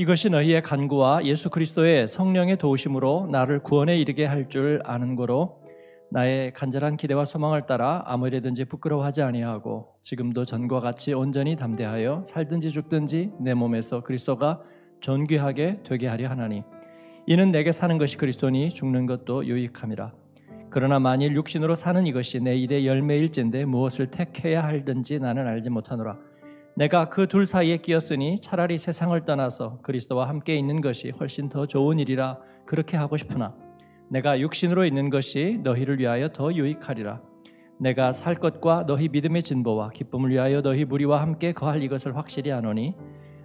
이것이 너희의 간구와 예수 그리스도의 성령의 도우심으로 나를 구원에 이르게 할 줄 아는 거로 나의 간절한 기대와 소망을 따라 아무리든지 부끄러워하지 아니하고 지금도 전과 같이 온전히 담대하여 살든지 죽든지 내 몸에서 그리스도가 존귀하게 되게 하려 하나니 이는 내게 사는 것이 그리스도니 죽는 것도 유익함이라 그러나 만일 육신으로 사는 이것이 내 일의 열매일진데 무엇을 택해야 할든지 나는 알지 못하노라 내가 그 둘 사이에 끼었으니 차라리 세상을 떠나서 그리스도와 함께 있는 것이 훨씬 더 좋은 일이라 그렇게 하고 싶으나 내가 육신으로 있는 것이 너희를 위하여 더 유익하리라. 내가 살 것과 너희 믿음의 진보와 기쁨을 위하여 너희 무리와 함께 거할 이것을 확실히 하노니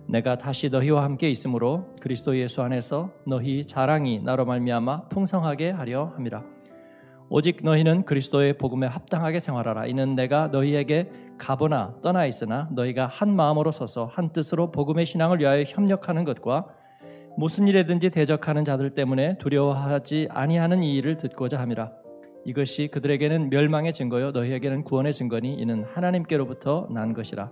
내가 다시 너희와 함께 있으므로 그리스도 예수 안에서 너희 자랑이 나로 말미암아 풍성하게 하려 함이라. 오직 너희는 그리스도의 복음에 합당하게 생활하라. 이는 내가 너희에게 가보나 떠나 있으나 너희가 한 마음으로 서서 한 뜻으로 복음의 신앙을 위하여 협력하는 것과 무슨 일에든지 대적하는 자들 때문에 두려워하지 아니하는 이 일을 듣고자 함이라. 이것이 그들에게는 멸망의 증거요 너희에게는 구원의 증거니 이는 하나님께로부터 난 것이라.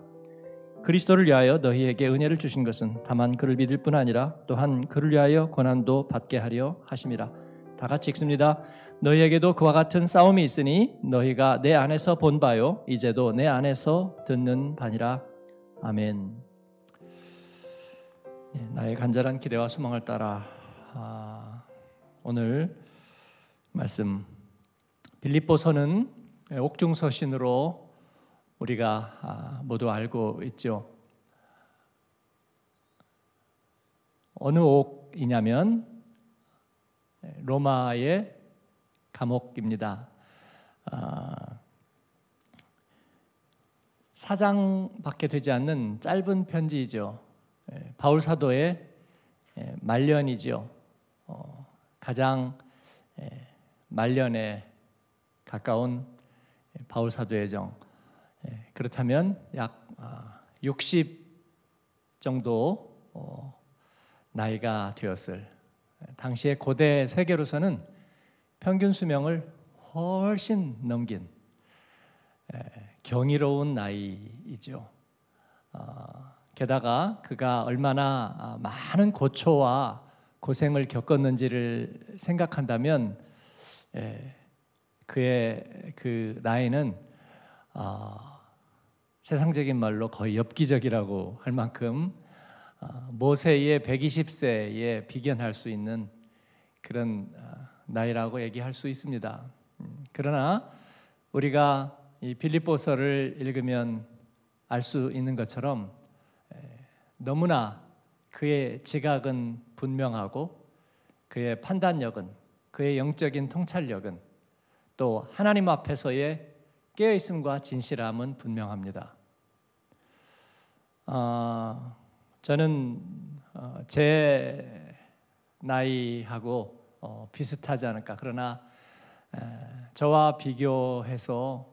그리스도를 위하여 너희에게 은혜를 주신 것은 다만 그를 믿을 뿐 아니라 또한 그를 위하여 권한도 받게 하려 하심이라. 다 같이 읽습니다. 너희에게도 그와 같은 싸움이 있으니 너희가 내 안에서 본 바요 이제도 내 안에서 듣는 바니라 아멘. 네, 나의 간절한 기대와 소망을 따라 아, 오늘 말씀 빌립보서는 옥중서신으로 우리가 아, 모두 알고 있죠. 어느 옥이냐면 로마의 감옥입니다. 아, 사장밖에 되지 않는 짧은 편지이죠. 예, 바울 사도의 예, 말년이죠. 어, 가장 예, 말년에 가까운 바울 사도의 정. 그렇다면 약 60 아, 정도 어, 나이가 되었을 당시의 고대 세계로서는 평균 수명을 훨씬 넘긴 경이로운 나이이죠. 아, 게다가 그가 얼마나 아, 많은 고초와 고생을 겪었는지를 생각한다면 그의 그 나이는 아, 세상적인 말로 거의 엽기적이라고 할 만큼 모세의 120세에 비견할 수 있는 그런 나이라고 얘기할 수 있습니다. 음, 그러나 우리가 이 빌립보서를 읽으면 알 수 있는 것처럼 너무나 그의 지각은 분명하고 그의 판단력은 그의 영적인 통찰력은 또 하나님 앞에서의 깨어 있음과 진실함은 분명합니다. 어, 저는 어, 제 나이하고 어, 비슷하지 않을까. 그러나 에, 저와 비교해서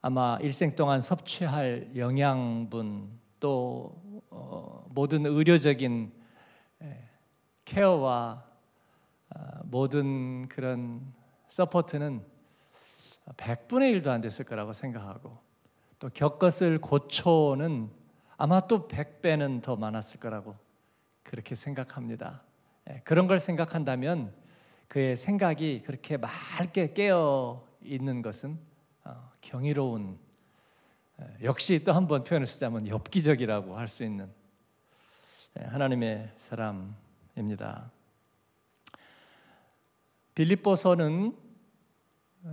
아마 일생 동안 섭취할 영양분 또 어, 모든 의료적인 에, 케어와 어, 모든 그런 서포트는 100분의 1도 안 됐을 거라고 생각하고 또 겪었을 고초는 아마 또 100배는 더 많았을 거라고 그렇게 생각합니다. 예, 그런 걸 생각한다면 그의 생각이 그렇게 맑게 깨어 있는 것은 어, 경이로운 어, 역시 또 한 번 표현을 쓰자면 엽기적이라고 할 수 있는 예, 하나님의 사람입니다. 빌립보서는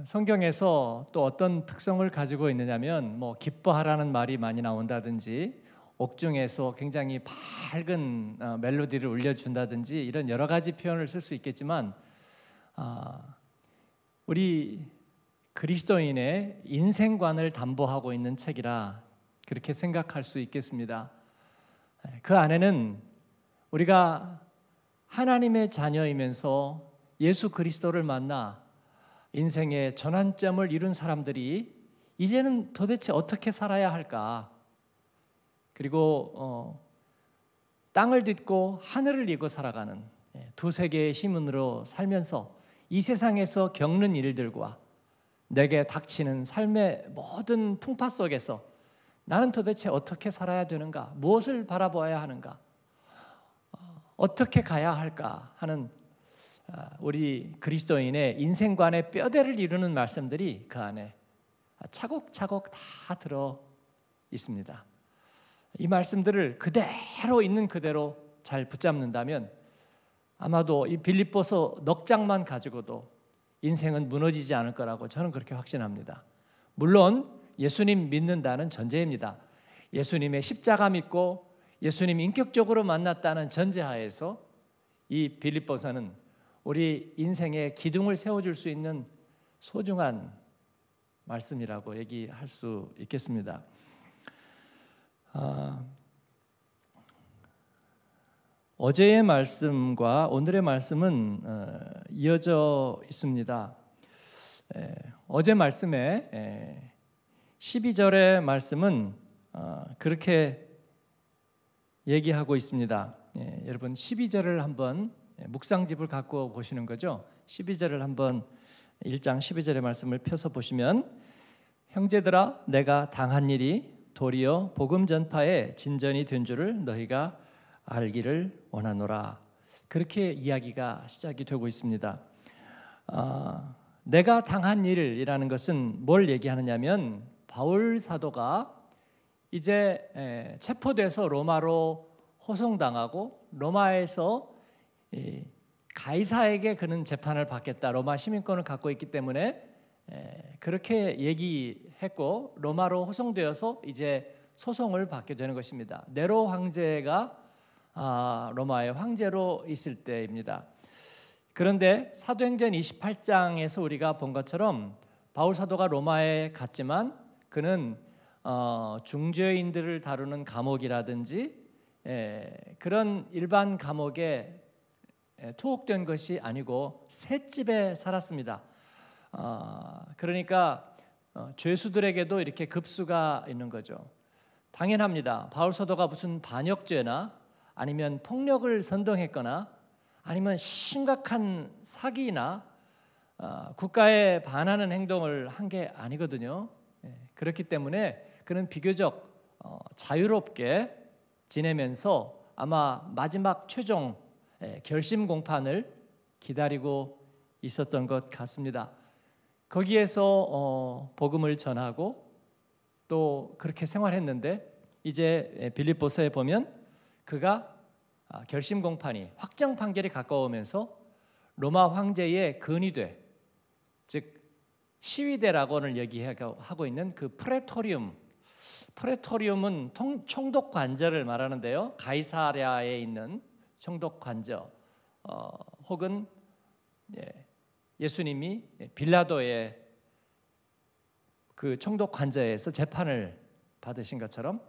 성경에서 또 어떤 특성을 가지고 있느냐면 뭐 기뻐하라는 말이 많이 나온다든지 옥중에서 굉장히 밝은 어, 멜로디를 올려준다든지 이런 여러 가지 표현을 쓸 수 있겠지만 어, 우리 그리스도인의 인생관을 담보하고 있는 책이라 그렇게 생각할 수 있겠습니다. 예, 그 안에는 우리가 하나님의 자녀이면서 예수 그리스도를 만나 인생의 전환점을 이룬 사람들이 이제는 도대체 어떻게 살아야 할까? 그리고 어, 땅을 딛고 하늘을 이고 살아가는 예, 두 세계의 시문으로 살면서 이 세상에서 겪는 일들과 내게 닥치는 삶의 모든 풍파 속에서 나는 도대체 어떻게 살아야 되는가? 무엇을 바라봐야 하는가? 어, 어떻게 가야 할까 하는 아, 우리 그리스도인의 인생관의 뼈대를 이루는 말씀들이 그 안에 차곡차곡 다 들어 있습니다. 이 말씀들을 그대로 있는 그대로 잘 붙잡는다면 아마도 이 빌립보서 넉 장만 가지고도 인생은 무너지지 않을 거라고 저는 그렇게 확신합니다. 물론 예수님 믿는다는 전제입니다. 예수님의 십자가 믿고 예수님 인격적으로 만났다는 전제하에서 이 빌립보서는 우리 인생의 기둥을 세워줄 수 있는 소중한 말씀이라고 얘기할 수 있겠습니다. 아, 어제의 말씀과 오늘의 말씀은 어, 이어져 있습니다. 에, 예, 어제 말씀에 에, 예, 12절의 말씀은 어, 그렇게 얘기하고 있습니다. 예, 여러분 12절을 한번 예, 묵상집을 갖고 보시는 거죠. 12절을 한번 1장 12절의 말씀을 펴서 보시면 형제들아 내가 당한 일이 도리어 복음 전파의 진전이 된 줄을 너희가 알기를 원하노라. 그렇게 이야기가 시작이 되고 있습니다. 아, 내가 당한 일이라는 것은 뭘 얘기하느냐면 바울 사도가 이제 체포돼서 로마로 호송당하고 로마에서 가이사에게 그는 재판을 받겠다. 로마 시민권을 갖고 있기 때문에 그렇게 얘기 했고 로마로 호송되어서 이제 소송을 받게 되는 것입니다. 네로 황제가 아, 로마의 황제로 있을 때입니다. 그런데 사도행전 28장에서 우리가 본 것처럼 바울 사도가 로마에 갔지만 그는 어, 중죄인들을 다루는 감옥이라든지 에, 예, 그런 일반 감옥에 에, 예, 투옥된 것이 아니고 새집에 살았습니다. 어, 그러니까 어, 죄수들에게도 이렇게 급수가 있는 거죠. 당연합니다. 바울 사도가 무슨 반역죄나 아니면 폭력을 선동했거나 아니면 심각한 사기나 어, 국가에 반하는 행동을 한 게 아니거든요. 예, 그렇기 때문에 그는 비교적 어, 자유롭게 지내면서 아마 마지막 최종 예, 결심 공판을 기다리고 있었던 것 같습니다. 거기에서 어, 복음을 전하고 또 그렇게 생활했는데 이제 예, 빌립보서에 보면 그가 아, 결심 공판이 확정 판결이 가까우면서 로마 황제의 근위대 즉 시위대라고는 얘기하고 있는 그 프레토리움 프레토리움은 통, 총독 관저를 말하는데요 가이사랴에 있는 총독 관저 어, 혹은 예, 예수님이 빌라도의 그 총독 관저에서 재판을 받으신 것처럼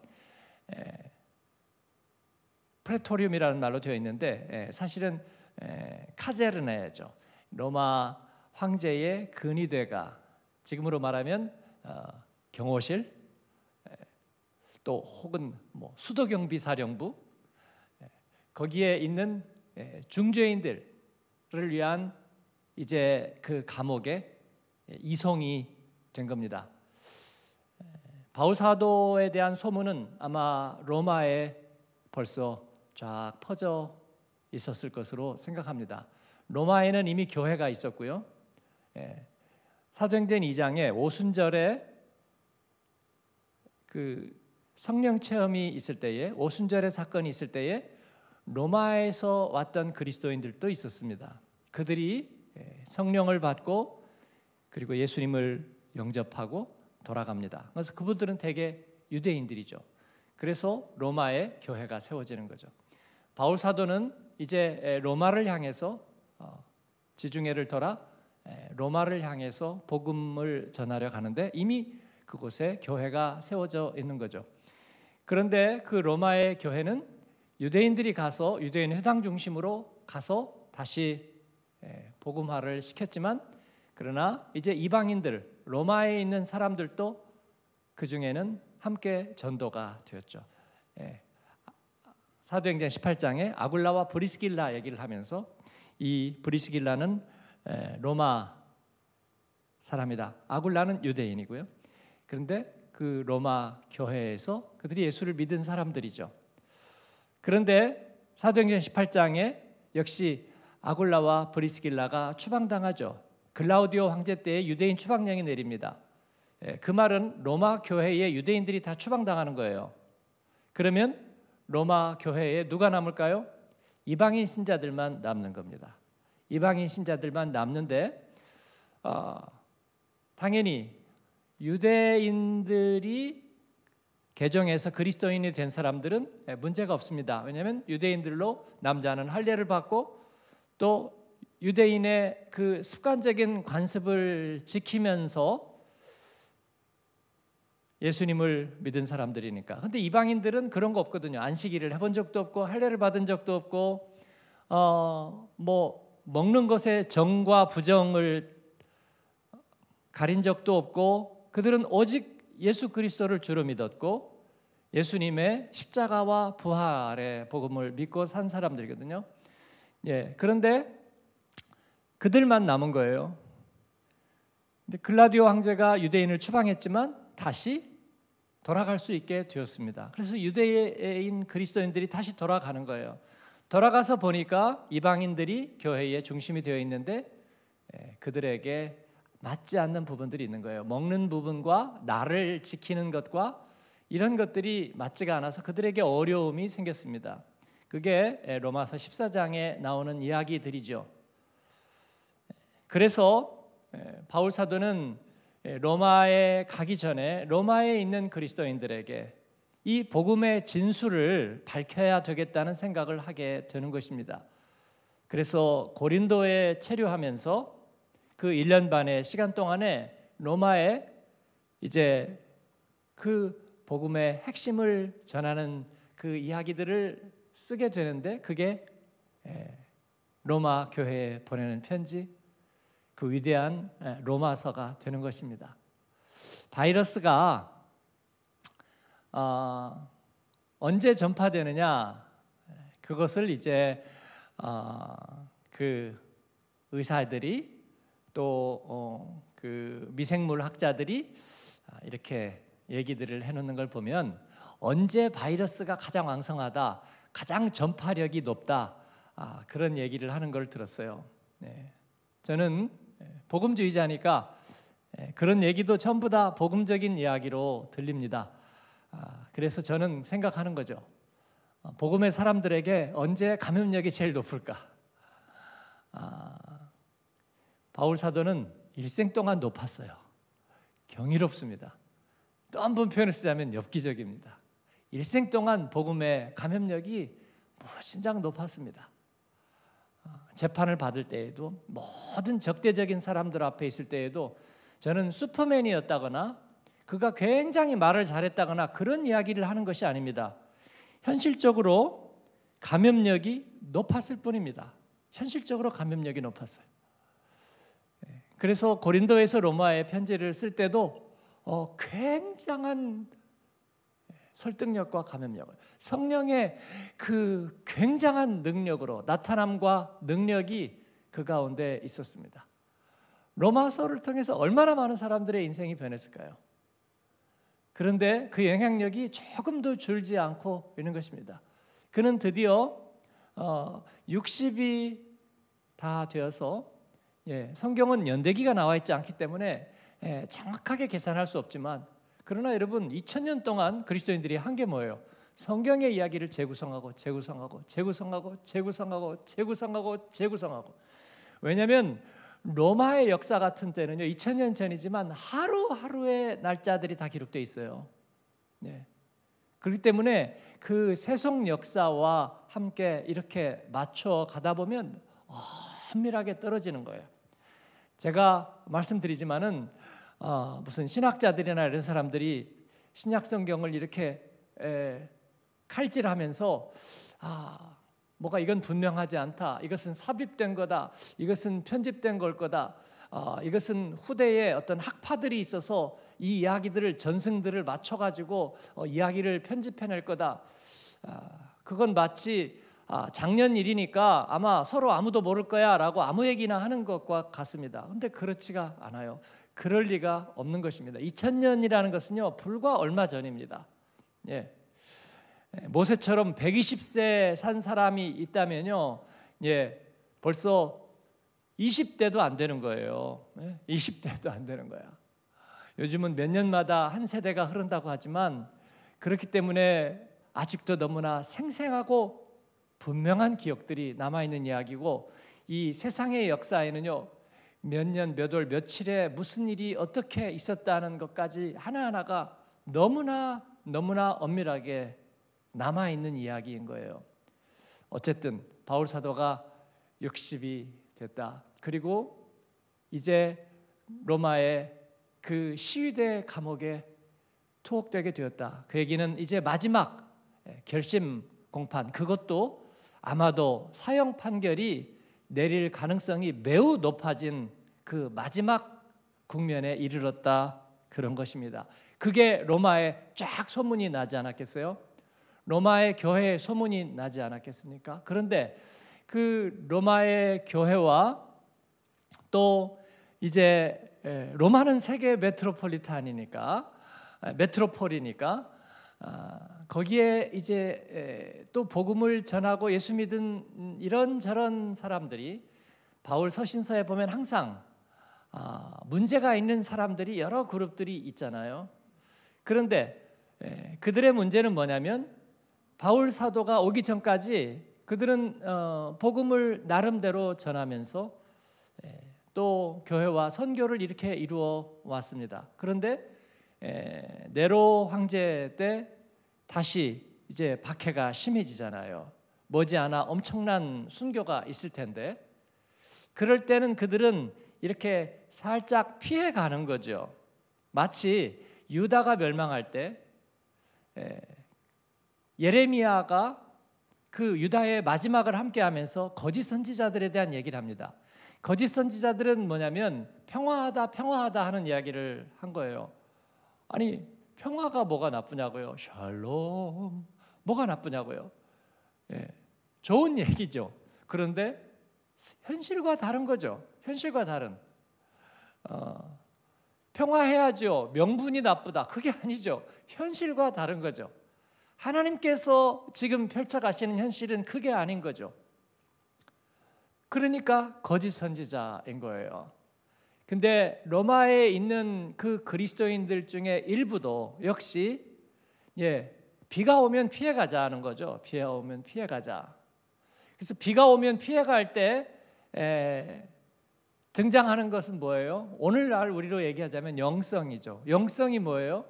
프레토리움이라는 말로 되어 있는데 사실은 카제르네죠. 로마 황제의 근위대가 지금으로 말하면 어, 경호실 또 혹은 뭐 수도경비사령부 거기에 있는 중죄인들을 위한 이제 그 감옥에 이송이된 겁니다. 바울 사도에 대한 소문은 아마 로마에 벌써 쫙 퍼져 있었을 것으로 생각합니다. 로마에는 이미 교회가 있었고요. 예. 사도행전 2장에 오순절에 그 성령 체험이 있을 때에 오순절의 사건이 있을 때에 로마에서 왔던 그리스도인들도 있었습니다. 그들이 예, 성령을 받고 그리고 예수님을 영접하고 돌아갑니다. 그래서 그분들은 대개 유대인들이죠. 그래서 로마의 교회가 세워지는 거죠. 바울 사도는 이제 로마를 향해서 어, 지중해를 돌아 로마를 향해서 복음을 전하려 가는데 이미 그곳에 교회가 세워져 있는 거죠. 그런데 그 로마의 교회는 유대인들이 가서 유대인 회당 중심으로 가서 다시 예, 복음화를 시켰지만 그러나 이제 이방인들 로마에 있는 사람들도 그 중에는 함께 전도가 되었죠. 예, 사도행전 18장에 아굴라와 브리스길라 얘기를 하면서 이 브리스길라는 예, 로마 사람이다. 아굴라는 유대인이고요. 그런데 그 로마 교회에서 그들이 예수를 믿은 사람들이죠. 그런데 사도행전 18장에 역시 아굴라와 브리스길라가 추방당하죠. 글라우디오 황제 때 유대인 추방령이 내립니다. 예, 그 말은 로마 교회의 유대인들이 다 추방당하는 거예요. 그러면 로마 교회에 누가 남을까요? 이방인 신자들만 남는 겁니다. 이방인 신자들만 남는데 어, 당연히 유대인들이 개정해서 그리스도인이 된 사람들은 예, 문제가 없습니다. 왜냐하면 유대인들로 남자는 할례를 받고 또 유대인의 그 습관적인 관습을 지키면서 예수님을 믿은 사람들이니까. 근데 이방인들은 그런 거 없거든요. 안식일을 해본 적도 없고 할례를 받은 적도 없고 어 뭐 먹는 것에 정과 부정을 가린 적도 없고 그들은 오직 예수 그리스도를 주로 믿었고 예수님의 십자가와 부활의 복음을 믿고 산 사람들이거든요. 예, 그런데 그들만 남은 거예요. 근데 글라디오 황제가 유대인을 추방했지만 다시 돌아갈 수 있게 되었습니다. 그래서 유대인 그리스도인들이 다시 돌아가는 거예요. 돌아가서 보니까 이방인들이 교회의 중심이 되어 있는데 예, 그들에게 맞지 않는 부분들이 있는 거예요. 먹는 부분과 나를 지키는 것과 이런 것들이 맞지가 않아서 그들에게 어려움이 생겼습니다. 그게 로마서 14장에 나오는 이야기들이죠. 그래서 바울 사도는 로마에 가기 전에 로마에 있는 그리스도인들에게 이 복음의 진술을 밝혀야 되겠다는 생각을 하게 되는 것입니다. 그래서 고린도에 체류하면서 그 1년 반의 시간 동안에 로마에 이제 그 복음의 핵심을 전하는 그 이야기들을 쓰게 되는데 그게 로마 교회에 보내는 편지 그 위대한 로마서가 되는 것입니다. 바이러스가 어, 언제 전파되느냐 그것을 이제 어, 그 의사들이 또그 어, 미생물 학자들이 아, 이렇게 얘기들을 해놓는 걸 보면 언제 바이러스가 가장 왕성하다 가장 전파력이 높다 아, 그런 얘기를 하는 걸 들었어요. 네. 저는 네, 복음주의자니까 네, 그런 얘기도 전부 다 복음적인 이야기로 들립니다. 아, 그래서 저는 생각하는 거죠. 어, 복음의 사람들에게 언제 감염력이 제일 높을까? 아, 바울 사도는 일생 동안 높았어요. 경이롭습니다. 또 한 번 표현을 쓰자면 엽기적입니다. 일생 동안 복음의 감염력이 무진장 높았습니다. 어, 재판을 받을 때에도 모든 적대적인 사람들 앞에 있을 때에도 저는 슈퍼맨이었다거나 그가 굉장히 말을 잘했다거나 그런 이야기를 하는 것이 아닙니다. 현실적으로 감염력이 높았을 뿐입니다. 현실적으로 감염력이 높았어요. 예, 그래서 고린도에서 로마에 편지를 쓸 때도 어, 굉장한 설득력과 감염력을 성령의 그 굉장한 능력으로 나타남과 능력이 그 가운데 있었습니다. 로마서를 통해서 얼마나 많은 사람들의 인생이 변했을까요? 그런데 그 영향력이 조금도 줄지 않고 있는 것입니다. 그는 드디어 60이 어, 다 되어서 예, 성경은 연대기가 나와 있지 않기 때문에 예, 정확하게 계산할 수 없지만 그러나 여러분 2000년 동안 그리스도인들이 한 게 뭐예요? 성경의 이야기를 재구성하고 재구성하고 재구성하고 재구성하고 재구성하고 재구성하고 왜냐하면 로마의 역사 같은 때는요 2000년 전이지만 하루하루의 날짜들이 다기록되 있어요 네. 그렇기 때문에 그 세속 역사와 함께 이렇게 맞춰 가다 보면 엄밀하게 떨어지는 거예요 제가 말씀드리지만은 어, 무슨 신학자들이나 이런 사람들이 신약 성경을 이렇게 에, 칼질하면서 아 뭐가 이건 분명하지 않다. 이것은 삽입된 거다. 이것은 편집된 걸 거다. 어, 이것은 후대에 어떤 학파들이 있어서 이 이야기들을 전승들을 맞춰가지고 어, 이야기를 편집해낼 거다. 아, 그건 마치 아, 작년 일이니까 아마 서로 아무도 모를 거야라고 아무 얘기나 하는 것과 같습니다. 근데 그렇지가 않아요. 그럴 리가 없는 것입니다. 2000년이라는 것은요 불과 얼마 전입니다. 예. 예 모세처럼 120세 산 사람이 있다면요, 예, 벌써 20대도 안 되는 거예요. 20대도 예, 안 되는 거야. 요즘은 몇 년마다 한 세대가 흐른다고 하지만 그렇기 때문에 아직도 너무나 생생하고 분명한 기억들이 남아 있는 이야기고 이 세상의 역사에는요 몇 년, 몇 월, 며칠에 무슨 일이 어떻게 있었다는 것까지 하나하나가 너무나 너무나 엄밀하게 남아 있는 이야기인 거예요. 어쨌든 바울 사도가 60이 됐다. 그리고 이제 로마의 그 시위대 감옥에 투옥되게 되었다. 그 얘기는 이제 마지막 예, 결심 공판 그것도 아마도 사형 판결이 내릴 가능성이 매우 높아진 그 마지막 국면에 이르렀다 그런 것입니다. 그게 로마에 쫙 소문이 나지 않았겠어요? 로마의 교회에 소문이 나지 않았겠습니까? 그런데 그 로마의 교회와 또 이제 로마는 세계 메트로폴리탄이니까 메트로폴이니까 아, 거기에 이제 또 복음을 전하고 예수 믿은 이런 저런 사람들이 바울 서신서에 보면 항상 아, 문제가 있는 사람들이 여러 그룹들이 있잖아요. 그런데 예, 그들의 문제는 뭐냐면 바울 사도가 오기 전까지 그들은 어, 복음을 나름대로 전하면서 예, 또 교회와 선교를 이렇게 이루어 왔습니다. 그런데 예, 네로 황제 때 다시 이제 박해가 심해지잖아요. 머지않아 엄청난 순교가 있을 텐데 그럴 때는 그들은 이렇게 살짝 피해 가는 거죠. 마치 유다가 멸망할 때 예, 예레미야가 그 유다의 마지막을 함께 하면서 거짓 선지자들에 대한 얘기를 합니다. 거짓 선지자들은 뭐냐면 평화하다 평화하다 하는 이야기를 한 거예요. 아니 평화가 뭐가 나쁘냐고요? 샬롬 뭐가 나쁘냐고요? 예, 좋은 얘기죠. 그런데 현실과 다른 거죠. 현실과 다른 어, 평화해야죠. 명분이 나쁘다. 그게 아니죠. 현실과 다른 거죠. 하나님께서 지금 펼쳐가시는 현실은 그게 아닌 거죠. 그러니까 거짓 선지자인 거예요. 근데 로마에 있는 그 그리스도인들 중에 일부도 역시 예, 비가 오면 피해 가자 하는 거죠. 비가 오면 피해 가자. 그래서 비가 오면 피해 갈때 등장하는 것은 뭐예요? 오늘날 우리로 얘기하자면 영성이죠. 영성이 뭐예요?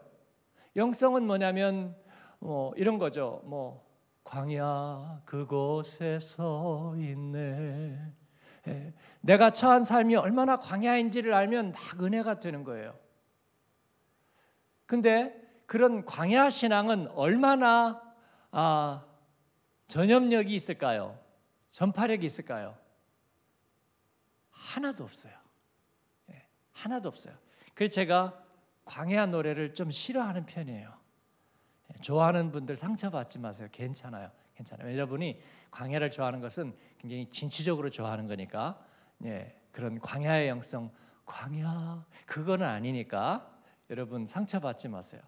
영성은 뭐냐면 뭐 이런 거죠. 뭐 광야 그곳에서 있네. 예. 내가 처한 삶이 얼마나 광야인지를 알면 막 은혜가 되는 거예요. 근데 그런 광야 신앙은 얼마나 아, 전염력이 있을까요? 전파력이 있을까요? 하나도 없어요. 네, 하나도 없어요. 그래서 제가 광야 노래를 좀 싫어하는 편이에요. 예, 좋아하는 분들 상처받지 마세요. 괜찮아요. 괜찮아요. 여러분이 광야를 좋아하는 것은 굉장히 진취적으로 좋아하는 거니까 예, 그런 광야의 영성, 광야 그거는 아니니까 여러분 상처받지 마세요.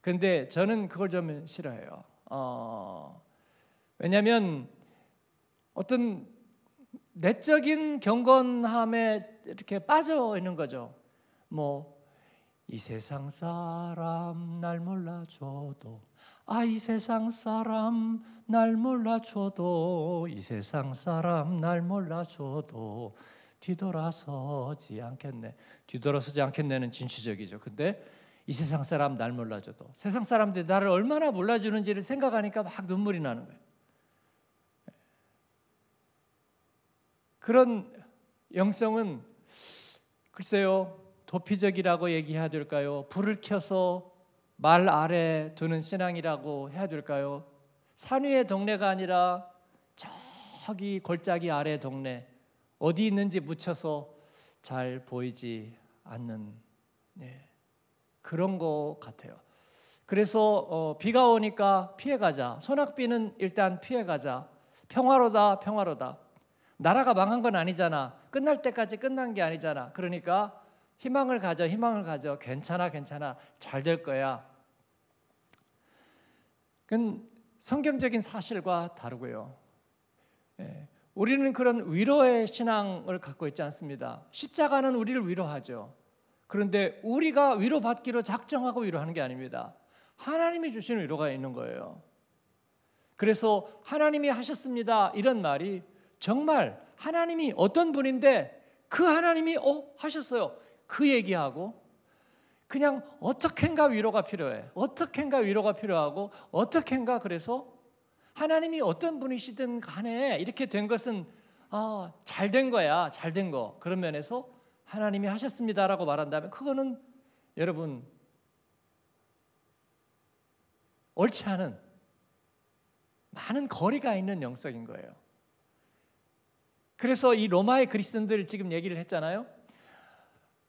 근데 저는 그걸 좀 싫어해요. 어, 왜냐하면 어떤 내적인 경건함에 이렇게 빠져 있는 거죠. 뭐 이 세상 사람 날 몰라줘도 아이 세상 사람 날 몰라줘도 이 세상 사람 날 몰라줘도 뒤돌아서지 않겠네. 뒤돌아서지 않겠네는 진취적이죠. 근데 이 세상 사람 날 몰라줘도 세상 사람들이 나를 얼마나 몰라주는지를 생각하니까 막 눈물이 나는 거예요. 그런 영성은 글쎄요 도피적이라고 얘기해야 될까요? 불을 켜서 말 아래 두는 신앙이라고 해야 될까요? 산 위의 동네가 아니라 저기 골짜기 아래 동네 어디 있는지 묻혀서 잘 보이지 않는 네, 그런 것 같아요. 그래서 어, 비가 오니까 피해가자. 소낙비는 일단 피해가자. 평화로다, 평화로다. 나라가 망한 건 아니잖아. 끝날 때까지 끝난 게 아니잖아. 그러니까 희망을 가져, 희망을 가져. 괜찮아, 괜찮아. 잘 될 거야. 그건 성경적인 사실과 다르고요. 예, 우리는 그런 위로의 신앙을 갖고 있지 않습니다. 십자가는 우리를 위로하죠. 그런데 우리가 위로받기로 작정하고 위로하는 게 아닙니다. 하나님이 주시는 위로가 있는 거예요. 그래서 하나님이 하셨습니다. 이런 말이 정말 하나님이 어떤 분인데 그 하나님이 어 하셨어요. 그 얘기하고 그냥 어떻게인가 위로가 필요해. 어떻게인가 위로가 필요하고 어떻게인가 그래서 하나님이 어떤 분이시든 간에 이렇게 된 것은 아, 잘 된 거야. 잘 된 거. 그런 면에서 하나님이 하셨습니다라고 말한다면 그거는 여러분 옳지 않은 많은 거리가 있는 영성인 거예요. 그래서 이 로마의 그리스도인들 지금 얘기를 했잖아요.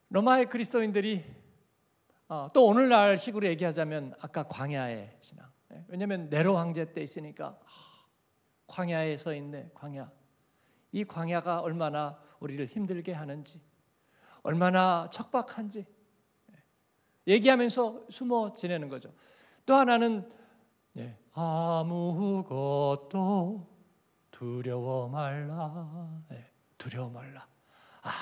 로마의 그리스도인들이 어, 또 오늘날 식으로 얘기하자면 아까 광야의 신앙. 예, 왜냐하면 네로 황제 때 있으니까 광야에 서 있네. 광야. 이 광야가 얼마나 우리를 힘들게 하는지, 얼마나 척박한지 예, 얘기하면서 숨어 지내는 거죠. 또 하나는 네. 아무것도 두려워 말라. 예, 두려워 말라.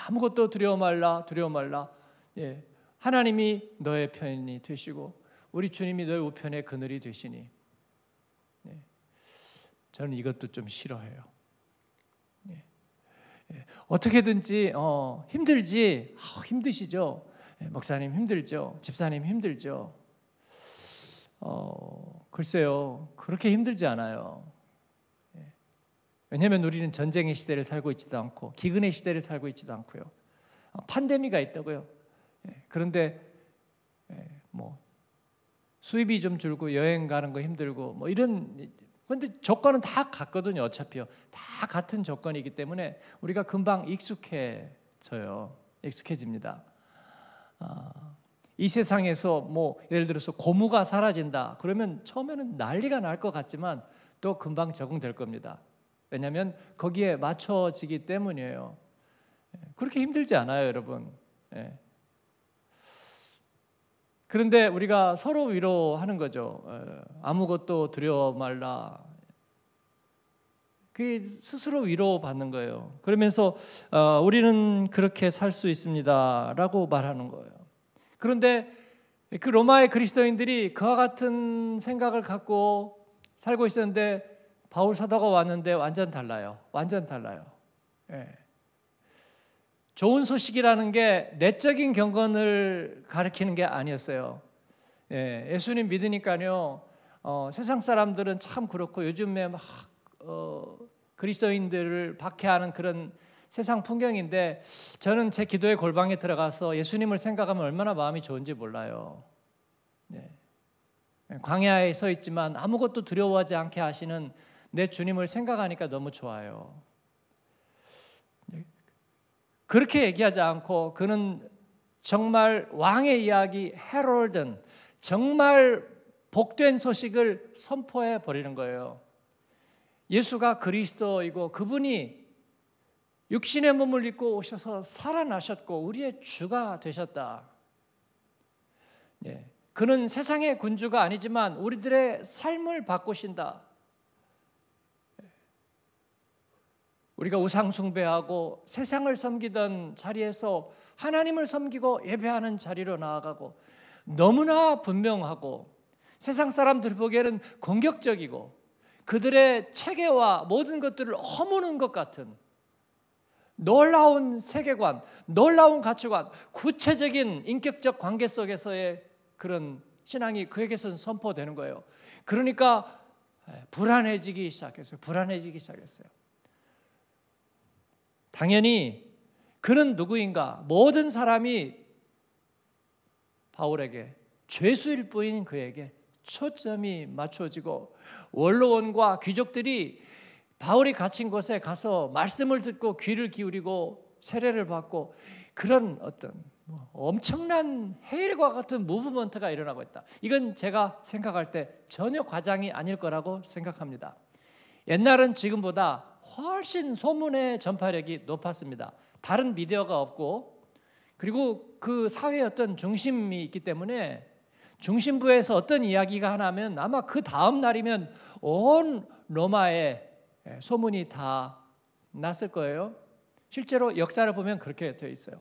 아무것도 두려워 말라. 두려워 말라. 예. 하나님이 너의 편이 되시고 우리 주님이 너의 우편의 그늘이 되시니 예. 저는 이것도 좀 싫어해요. 예. 예. 어떻게든지 어, 힘들지 어, 힘드시죠. 예, 목사님 힘들죠. 집사님 힘들죠. 어, 글쎄요. 그렇게 힘들지 않아요. 왜냐하면 우리는 전쟁의 시대를 살고 있지도 않고 기근의 시대를 살고 있지도 않고요. 어, 판데미가 있다고요. 예, 그런데 예, 뭐 수입이 좀 줄고 여행 가는 거 힘들고 뭐 이런 근데 조건은 다 같거든요. 어차피요. 다 같은 조건이기 때문에 우리가 금방 익숙해져요. 익숙해집니다. 아, 이 세상에서 뭐 예를 들어서 고무가 사라진다. 그러면 처음에는 난리가 날 것 같지만 또 금방 적응될 겁니다. 왜냐하면 거기에 맞춰지기 때문이에요. 예, 그렇게 힘들지 않아요, 여러분. 예. 그런데 우리가 서로 위로하는 거죠. 어, 아무것도 두려워 말라. 그 스스로 위로받는 거예요. 그러면서 어, 우리는 그렇게 살 수 있습니다라고 말하는 거예요. 그런데 그 로마의 그리스도인들이 그와 같은 생각을 갖고 살고 있었는데 바울 사도가 왔는데 완전 달라요. 완전 달라요. 예. 좋은 소식이라는 게 내적인 경건을 가리키는 게 아니었어요. 예, 수님 믿으니까요. 어, 세상 사람들은 참 그렇고 요즘에 막 어, 그리스도인들을 박해하는 그런 세상 풍경인데 저는 제 기도의 골방에 들어가서 예수님을 생각하면 얼마나 마음이 좋은지 몰라요. 네. 예. 광야에 서 있지만 아무것도 두려워하지 않게 하시는 내 주님을 생각하니까 너무 좋아요. 그렇게 얘기하지 않고 그는 정말 왕의 이야기 헤롤든 정말 복된 소식을 선포해 버리는 거예요. 예수가 그리스도이고 그분이 육신의 몸을 입고 오셔서 살아나셨고 우리의 주가 되셨다. 예. 그는 세상의 군주가 아니지만 우리들의 삶을 바꾸신다. 우리가 우상숭배하고 세상을 섬기던 자리에서 하나님을 섬기고 예배하는 자리로 나아가고 너무나 분명하고 세상 사람들 보기에는 공격적이고 그들의 체계와 모든 것들을 허무는 것 같은 놀라운 세계관, 놀라운 가치관, 구체적인 인격적 관계 속에서의 그런 신앙이 그에게선 선포되는 거예요. 그러니까 불안해지기 시작했어요. 불안해지기 시작했어요. 당연히 그는 누구인가? 모든 사람이 바울에게 죄수일 뿐인 그에게 초점이 맞춰지고 원로원과 귀족들이 바울이 갇힌 곳에 가서 말씀을 듣고 귀를 기울이고 세례를 받고 그런 어떤 엄청난 헤일과 같은 무브먼트가 일어나고 있다. 이건 제가 생각할 때 전혀 과장이 아닐 거라고 생각합니다. 옛날은 지금보다 훨씬 소문의 전파력이 높았습니다. 다른 미디어가 없고 그리고 그 사회의 어떤 중심이 있기 때문에 중심부에서 어떤 이야기가 하나면 아마 그 다음 날이면 온 로마에 예, 소문이 다 났을 거예요. 실제로 역사를 보면 그렇게 되어 있어요.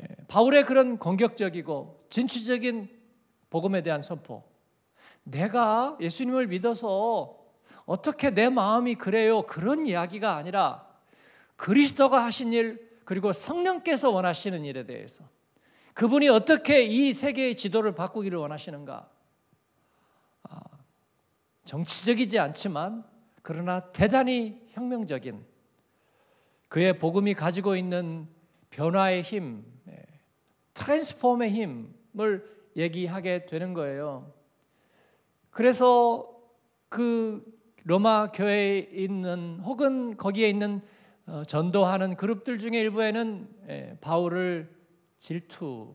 예, 바울의 그런 공격적이고 진취적인 복음에 대한 선포. 내가 예수님을 믿어서 어떻게 내 마음이 그래요? 그런 이야기가 아니라 그리스도가 하신 일 그리고 성령께서 원하시는 일에 대해서 그분이 어떻게 이 세계의 지도를 바꾸기를 원하시는가? 아, 정치적이지 않지만 그러나 대단히 혁명적인 그의 복음이 가지고 있는 변화의 힘, 예, 트랜스폼의 힘을 얘기하게 되는 거예요. 그래서 그 로마 교회에 있는 혹은 거기에 있는 어, 전도하는 그룹들 중에 일부에는 예, 바울을 질투하는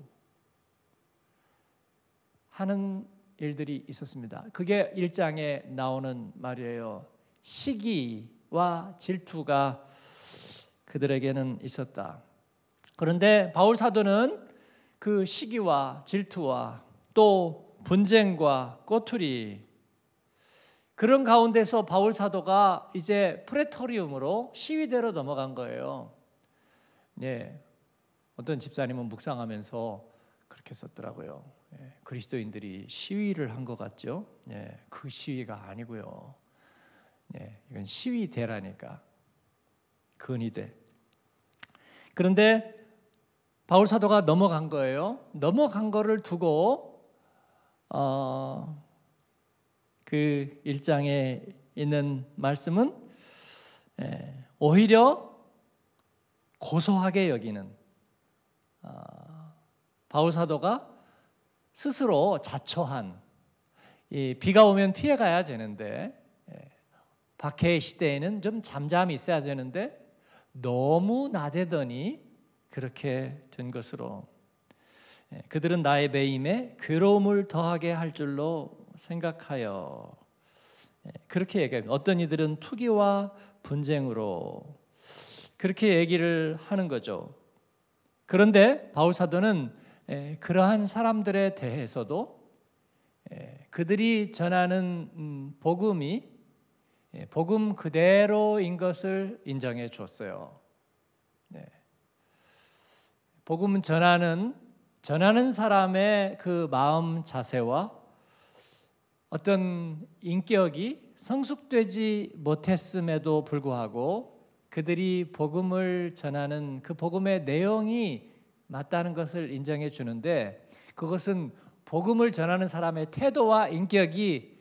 일들이 있었습니다. 그게 1장에 나오는 말이에요. 시기와 질투가 그들에게는 있었다. 그런데 바울 사도는 그 시기와 질투와 또 분쟁과 꼬투리 그런 가운데서 바울 사도가 이제 프레토리움으로 시위대로 넘어간 거예요. 예. 어떤 집사님은 묵상하면서 그렇게 썼더라고요. 예, 그리스도인들이 시위를 한 것 같죠? 예, 그 시위가 아니고요. 예, 이건 시위대라니까. 근위대. 그런데 바울 사도가 넘어간 거예요. 넘어간 거를 두고 어, 그 1장에 있는 말씀은 오히려 고소하게 여기는 아, 바울 사도가 스스로 자초한 비가 오면 피해 가야 되는데 박해의 시대에는 좀 잠잠히 있어야 되는데 너무 나대더니 그렇게 된 것으로 그들은 나의 매임에 괴로움을 더하게 할 줄로 생각하여 예, 그렇게 얘기합니다. 어떤 이들은 투기와 분쟁으로 그렇게 얘기를 하는 거죠. 그런데 바울 사도는 예, 그러한 사람들에 대해서도 예, 그들이 전하는 음, 복음이 복음 그대로인 것을 인정해 줬어요. 네. 복음 전하는 전하는 사람의 그 마음 자세와 어떤 인격이 성숙되지 못했음에도 불구하고 그들이 복음을 전하는 그 복음의 내용이 맞다는 것을 인정해 주는데 그것은 복음을 전하는 사람의 태도와 인격이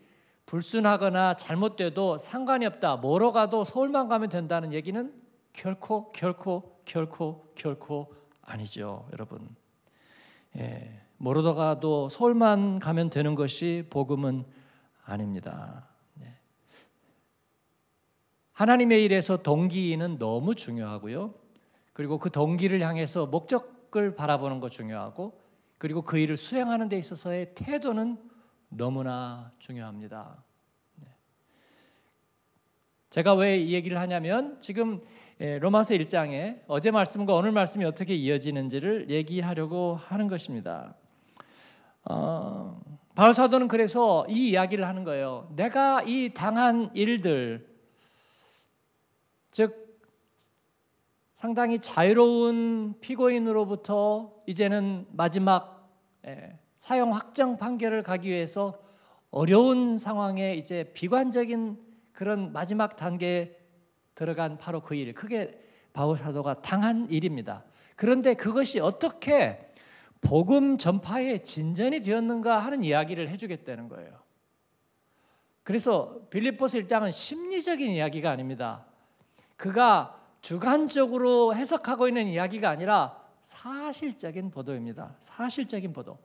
불순하거나 잘못돼도 상관이 없다. 뭐로 가도 서울만 가면 된다는 얘기는 결코 결코 결코 결코 아니죠, 여러분. 예, 르어 가도 서울만 가면 되는 것이 복음은 아닙니다. 네. 하나님의 일에서 동기는 너무 중요하고요. 그리고 그 동기를 향해서 목적을 바라보는 것 중요하고 그리고 그 일을 수행하는 데 있어서의 태도는 너무나 중요합니다. 네. 제가 왜 이 얘기를 하냐면 지금 예, 로마서 1장에 어제 말씀과 오늘 말씀이 어떻게 이어지는지를 얘기하려고 하는 것입니다. 어, 바울 사도는 그래서 이 이야기를 하는 거예요. 내가 이 당한 일들 즉 상당히 자유로운 피고인으로부터 이제는 마지막 예, 사형 확정 판결을 가기 위해서 어려운 상황에 이제 비관적인 그런 마지막 단계에 들어간 바로 그 일, 그게 바울 사도가 당한 일입니다. 그런데 그것이 어떻게 복음 전파의 진전이 되었는가 하는 이야기를 해주겠다는 거예요. 그래서 빌립보서 1장은 심리적인 이야기가 아닙니다. 그가 주관적으로 해석하고 있는 이야기가 아니라 사실적인 보도입니다. 사실적인 보도.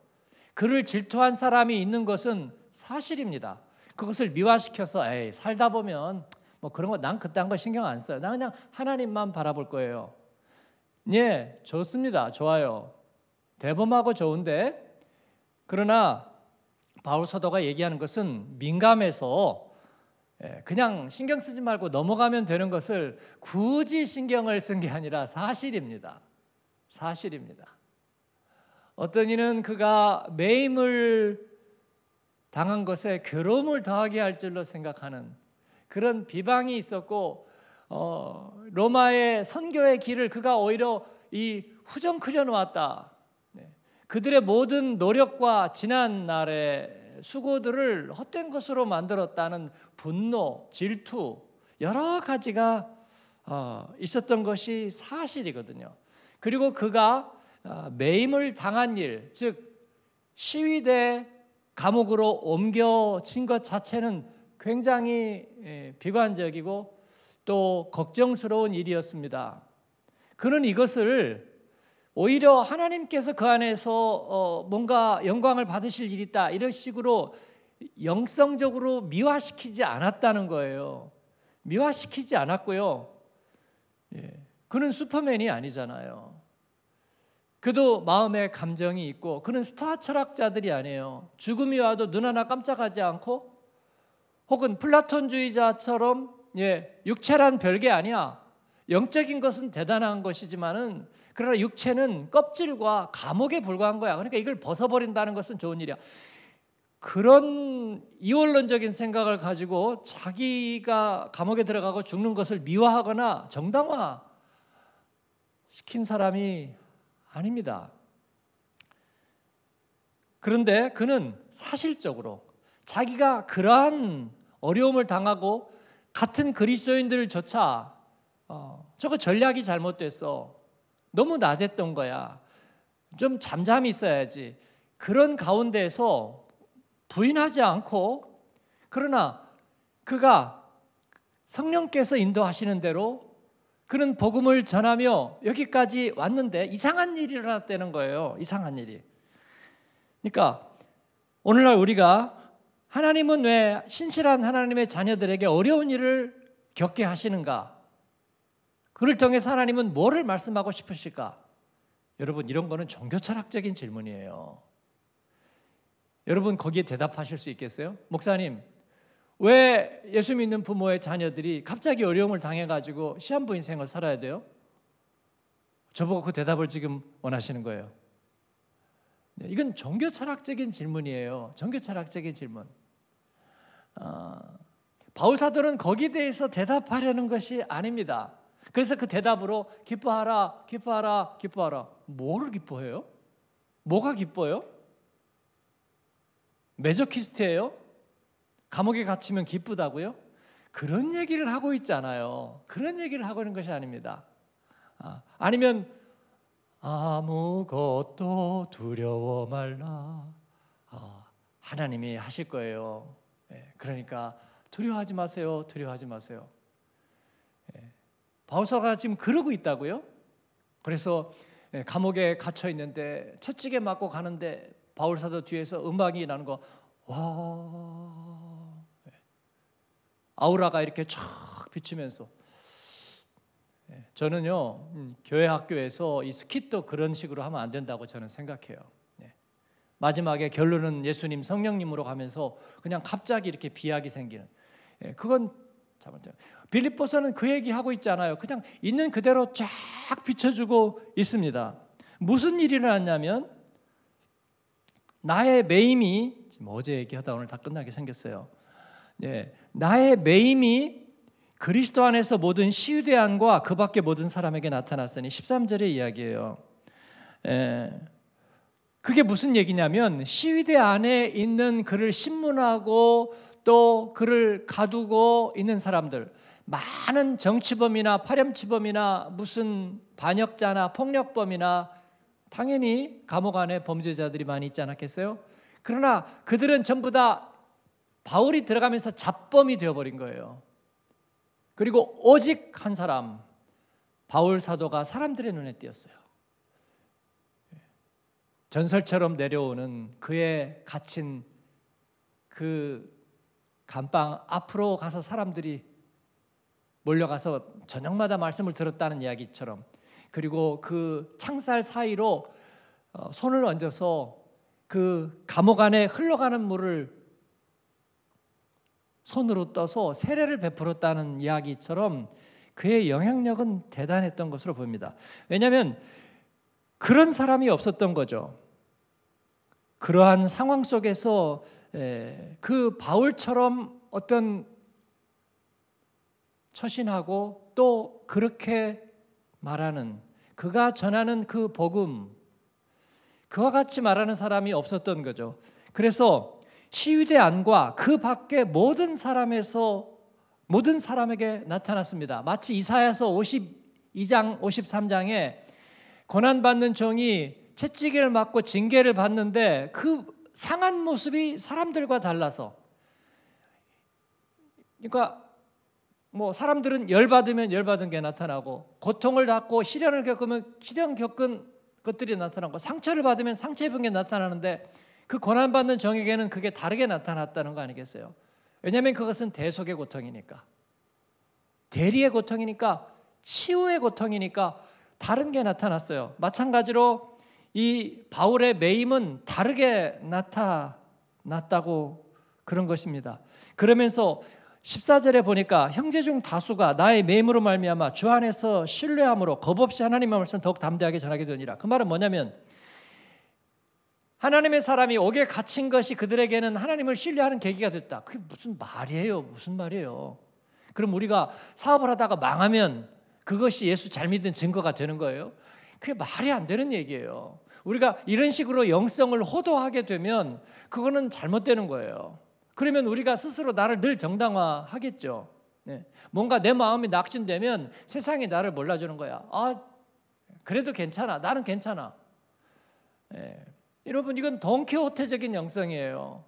그를 질투한 사람이 있는 것은 사실입니다. 그것을 미화시켜서 에이, 살다 보면 뭐 그런 거 난 그딴 거 신경 안 써요. 난 그냥 하나님만 바라볼 거예요. 예, 좋습니다. 좋아요. 대범하고 좋은데 그러나 바울 사도가 얘기하는 것은 민감해서 예, 그냥 신경 쓰지 말고 넘어가면 되는 것을 굳이 신경을 쓴 게 아니라 사실입니다. 사실입니다. 어떤 이는 그가 매임을 당한 것에 괴로움을 더하게 할 줄로 생각하는 그런 비방이 있었고 어, 로마의 선교의 길을 그가 오히려 이 후정크려 놓았다. 그들의 모든 노력과 지난 날의 수고들을 헛된 것으로 만들었다는 분노, 질투 여러 가지가 어, 있었던 것이 사실이거든요. 그리고 그가 어, 매임을 당한 일, 즉 시위대 감옥으로 옮겨진 것 자체는 굉장히 예, 비관적이고 또 걱정스러운 일이었습니다. 그는 이것을 오히려 하나님께서 그 안에서 어, 뭔가 영광을 받으실 일이 있다 이런 식으로 영성적으로 미화시키지 않았다는 거예요. 미화시키지 않았고요. 예, 그는 슈퍼맨이 아니잖아요. 그도 마음에 감정이 있고 그는 스타 철학자들이 아니에요. 죽음이 와도 눈 하나 깜짝하지 않고 혹은 플라톤주의자처럼 예, 육체란 별게 아니야. 영적인 것은 대단한 것이지만은 그러나 육체는 껍질과 감옥에 불과한 거야. 그러니까 이걸 벗어버린다는 것은 좋은 일이야. 그런 이원론적인 생각을 가지고 자기가 감옥에 들어가고 죽는 것을 미화하거나 정당화 시킨 사람이 아닙니다. 그런데 그는 사실적으로 자기가 그러한 어려움을 당하고 같은 그리스도인들조차 어, 저거 전략이 잘못됐어. 너무 나댔던 거야. 좀 잠잠히 있어야지. 그런 가운데서 부인하지 않고 그러나 그가 성령께서 인도하시는 대로 그는 복음을 전하며 여기까지 왔는데 이상한 일이 일어났다는 거예요. 이상한 일이. 그러니까 오늘날 우리가 하나님은 왜 신실한 하나님의 자녀들에게 어려운 일을 겪게 하시는가? 그를 통해서 하나님은 뭐를 말씀하고 싶으실까? 여러분 이런 거는 종교 철학적인 질문이에요. 여러분 거기에 대답하실 수 있겠어요? 목사님, 왜 예수 믿는 부모의 자녀들이 갑자기 어려움을 당해 가지고 시한부 인생을 살아야 돼요? 저보고 그 대답을 지금 원하시는 거예요. 네, 이건 종교 철학적인 질문이에요. 종교 철학적인 질문. 어, 아, 바울 사도는 거기에 대해서 대답하려는 것이 아닙니다. 그래서 그 대답으로 기뻐하라, 기뻐하라, 기뻐하라. 뭐를 기뻐해요? 뭐가 기뻐요? 메저키스트예요? 감옥에 갇히면 기쁘다고요? 그런 얘기를 하고 있잖아요. 그런 얘기를 하고 있는 것이 아닙니다. 아, 아니면 아무것도 두려워 말라. 아, 하나님이 하실 거예요. 예, 그러니까 두려워하지 마세요. 두려워하지 마세요. 바울사가 지금 그러고 있다고요? 그래서 예, 감옥에 갇혀 있는데 채찍에 맞고 가는데 바울사도 뒤에서 음악이 나는 거 와. 예. 아우라가 이렇게 촥 비치면서 예, 저는요 음, 교회 학교에서 이 스킷도 그런 식으로 하면 안 된다고 저는 생각해요. 마지막에 결론은 예수님 성령님으로 가면서 그냥 갑자기 이렇게 비약이 생기는 그건 잘못된 빌립보서는 그 얘기하고 있잖아요. 그냥 있는 그대로 쫙 비춰주고 있습니다. 무슨 일이 일어났냐면 나의 매임이 지금 어제 얘기하다 오늘 다 끝나게 생겼어요. 네, 나의 매임이 그리스도 안에서 모든 시유대안과 그 밖에 모든 사람에게 나타났으니 13절의 이야기예요. 예. 그게 무슨 얘기냐면 시위대 안에 있는 그를 신문하고 또 그를 가두고 있는 사람들 많은 정치범이나 파렴치범이나 무슨 반역자나 폭력범이나 당연히 감옥 안에 범죄자들이 많이 있지 않았겠어요? 그러나 그들은 전부 다 바울이 들어가면서 잡범이 되어버린 거예요. 그리고 오직 한 사람, 바울 사도가 사람들의 눈에 띄었어요. 전설처럼 내려오는 그의 갇힌 그 감방 앞으로 가서 사람들이 몰려가서 저녁마다 말씀을 들었다는 이야기처럼 그리고 그 창살 사이로 어, 손을 얹어서 그 감옥 안에 흘러가는 물을 손으로 떠서 세례를 베풀었다는 이야기처럼 그의 영향력은 대단했던 것으로 보입니다. 왜냐하면 그런 사람이 없었던 거죠. 그러한 상황 속에서 그 바울처럼 어떤 처신하고 또 그렇게 말하는 그가 전하는 그 복음 그와 같이 말하는 사람이 없었던 거죠. 그래서 시위대 안과 그 밖의 모든 사람에서 모든 사람에게 나타났습니다. 마치 이사야서 52장 53장에 고난 받는 종이 채찍을 맞고 징계를 받는데 그 상한 모습이 사람들과 달라서 그러니까 뭐 사람들은 열받으면 열받은 게 나타나고 고통을 겪고 시련을 겪으면 시련 겪은 것들이 나타나고 상처를 받으면 상처 입은 게 나타나는데 그 고난받는 정에게는 그게 다르게 나타났다는 거 아니겠어요? 왜냐하면 그것은 대속의 고통이니까 대리의 고통이니까 치유의 고통이니까 다른 게 나타났어요. 마찬가지로 이 바울의 매임은 다르게 나타났다고 그런 것입니다. 그러면서 14절에 보니까 형제 중 다수가 나의 매임으로 말미암아 주 안에서 신뢰함으로 겁 없이 하나님의 말씀 더욱 담대하게 전하게 되니라. 그 말은 뭐냐면 하나님의 사람이 옥에 갇힌 것이 그들에게는 하나님을 신뢰하는 계기가 됐다. 그게 무슨 말이에요? 무슨 말이에요? 그럼 우리가 사업을 하다가 망하면 그것이 예수 잘믿은 증거가 되는 거예요? 그게 말이 안 되는 얘기예요. 우리가 이런 식으로 영성을 호도하게 되면 그거는 잘못되는 거예요. 그러면 우리가 스스로 나를 늘 정당화하겠죠. 네. 뭔가 내 마음이 낙진되면 세상이 나를 몰라주는 거야. 아, 그래도 괜찮아. 나는 괜찮아. 네. 여러분, 이건 덩키호테적인 영성이에요.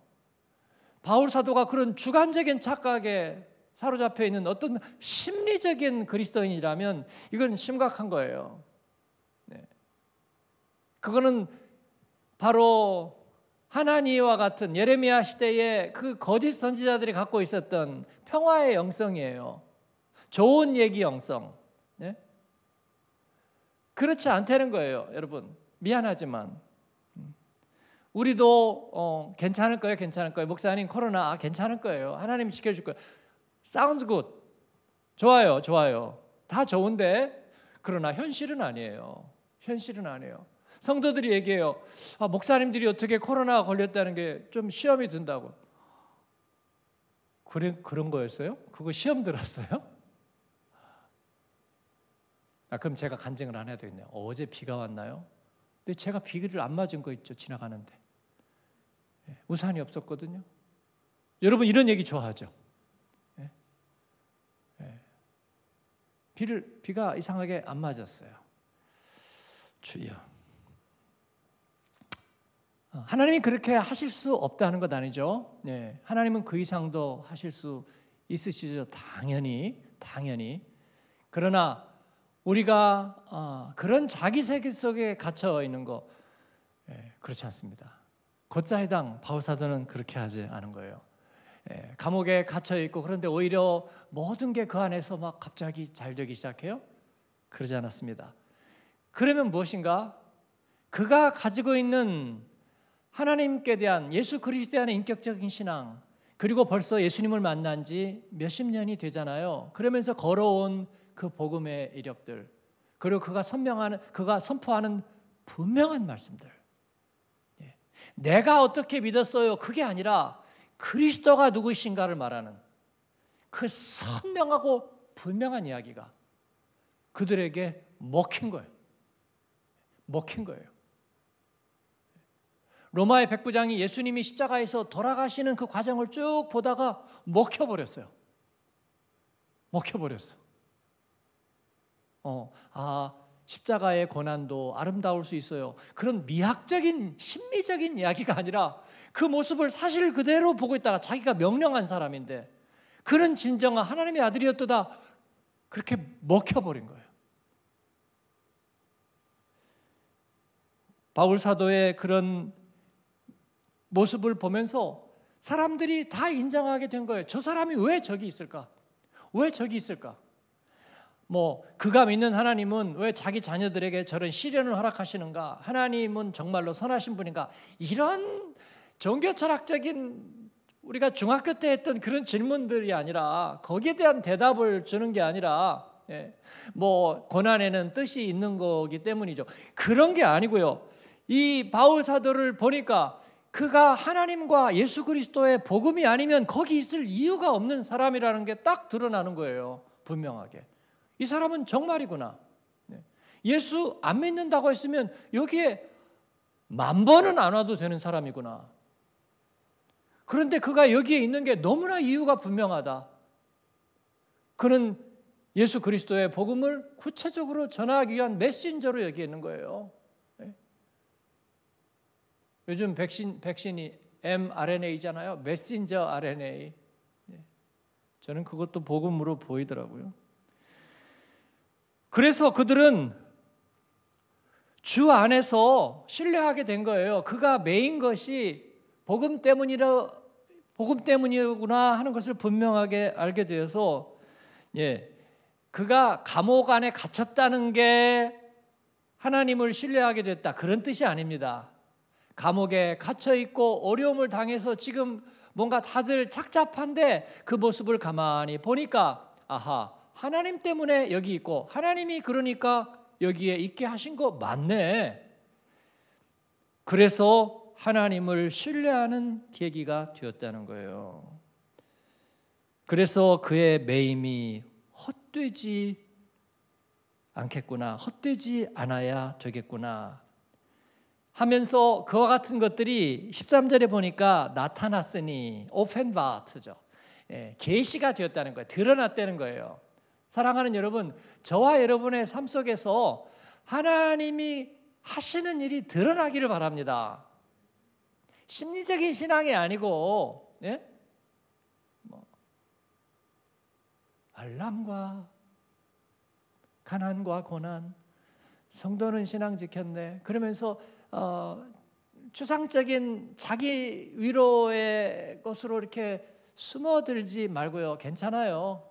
바울 사도가 그런 주관적인 착각에 사로잡혀 있는 어떤 심리적인 그리스도인이라면 이건 심각한 거예요. 네. 그거는 바로 하나니와 같은 예레미야 시대의 그 거짓 선지자들이 갖고 있었던 평화의 영성이에요. 좋은 얘기 영성. 네? 그렇지 않다는 거예요, 여러분. 미안하지만 음. 우리도 어, 괜찮을 거예요, 괜찮을 거예요. 목사님 코로나 아, 괜찮을 거예요. 하나님 지켜줄 거예요. Sounds good. 좋아요, 좋아요. 다 좋은데 그러나 현실은 아니에요. 현실은 아니에요. 성도들이 얘기해요. 아, 목사님들이 어떻게 코로나 걸렸다는 게 좀 시험이 든다고. 그래, 그런 거였어요? 그거 시험 들었어요? 아, 그럼 제가 간증을 안 해야 되네요 어제 비가 왔나요? 근데 제가 비를 안 맞은 거 있죠, 지나가는데. 예, 우산이 없었거든요. 여러분, 이런 얘기 좋아하죠? 예? 예. 비를, 비가 이상하게 안 맞았어요. 주여. 어, 하나님이 그렇게 하실 수 없다는 것 아니죠. 예, 하나님은 그 이상도 하실 수 있으시죠. 당연히, 당연히. 그러나 우리가 어, 그런 자기 세계 속에 갇혀 있는 거 예, 그렇지 않습니다. 곧자해당 바울사도는 그렇게 하지 않은 거예요. 예, 감옥에 갇혀 있고 그런데 오히려 모든 게 그 안에서 막 갑자기 잘 되기 시작해요. 그러지 않았습니다. 그러면 무엇인가? 그가 가지고 있는 하나님께 대한 예수 그리스도에 대한 인격적인 신앙 그리고 벌써 예수님을 만난 지 몇십 년이 되잖아요. 그러면서 걸어온 그 복음의 이력들 그리고 그가 선명하는 그가 선포하는 분명한 말씀들 예. 내가 어떻게 믿었어요 그게 아니라 그리스도가 누구이신가를 말하는 그 선명하고 분명한 이야기가 그들에게 먹힌 거예요. 먹힌 거예요. 로마의 백부장이 예수님이 십자가에서 돌아가시는 그 과정을 쭉 보다가 먹혀버렸어요. 먹혀버렸어. 어, 아, 십자가의 고난도 아름다울 수 있어요. 그런 미학적인 심미적인 이야기가 아니라 그 모습을 사실 그대로 보고 있다가 자기가 명령한 사람인데 그런 진정한 하나님의 아들이었다 그렇게 먹혀버린 거예요. 바울 사도의 그런 모습을 보면서 사람들이 다 인정하게 된 거예요. 저 사람이 왜 저기 있을까? 왜 저기 있을까? 뭐 그가 믿는 하나님은 왜 자기 자녀들에게 저런 시련을 허락하시는가? 하나님은 정말로 선하신 분인가? 이런 종교 철학적인 우리가 중학교 때 했던 그런 질문들이 아니라 거기에 대한 대답을 주는 게 아니라 예, 뭐 고난에는 뜻이 있는 거기 때문이죠. 그런 게 아니고요. 이 바울 사도를 보니까 그가 하나님과 예수 그리스도의 복음이 아니면 거기 있을 이유가 없는 사람이라는 게 딱 드러나는 거예요. 분명하게. 이 사람은 정말이구나. 네. 예수 안 믿는다고 했으면 여기에 만 번은 안 와도 되는 사람이구나. 그런데 그가 여기에 있는 게 너무나 이유가 분명하다. 그는 예수 그리스도의 복음을 구체적으로 전하기 위한 메신저로 여기 있는 거예요. 요즘 백신 백신이 mRNA잖아요. 메신저 RNA. 네. 저는 그것도 복음으로 보이더라고요. 그래서 그들은 주 안에서 신뢰하게 된 거예요. 그가 메인 것이 복음 때문이라 복음 때문이구나 하는 것을 분명하게 알게 되어서 예. 그가 감옥 안에 갇혔다는 게 하나님을 신뢰하게 됐다. 그런 뜻이 아닙니다. 감옥에 갇혀 있고 어려움을 당해서 지금 뭔가 다들 착잡한데 그 모습을 가만히 보니까 아하 하나님 때문에 여기 있고 하나님이 그러니까 여기에 있게 하신 거 맞네. 그래서 하나님을 신뢰하는 계기가 되었다는 거예요. 그래서 그의 매임이 헛되지 않겠구나. 헛되지 않아야 되겠구나. 하면서 그와 같은 것들이 13절에 보니까 나타났으니 오펜바트죠. 예, 계시가 되었다는 거예요. 드러났다는 거예요. 사랑하는 여러분, 저와 여러분의 삶 속에서 하나님이 하시는 일이 드러나기를 바랍니다. 심리적인 신앙이 아니고 예? 뭐, 알람과 가난과 고난 성도는 신앙 지켰네 그러면서 어, 추상적인 자기 위로의 것으로 이렇게 숨어들지 말고요. 괜찮아요.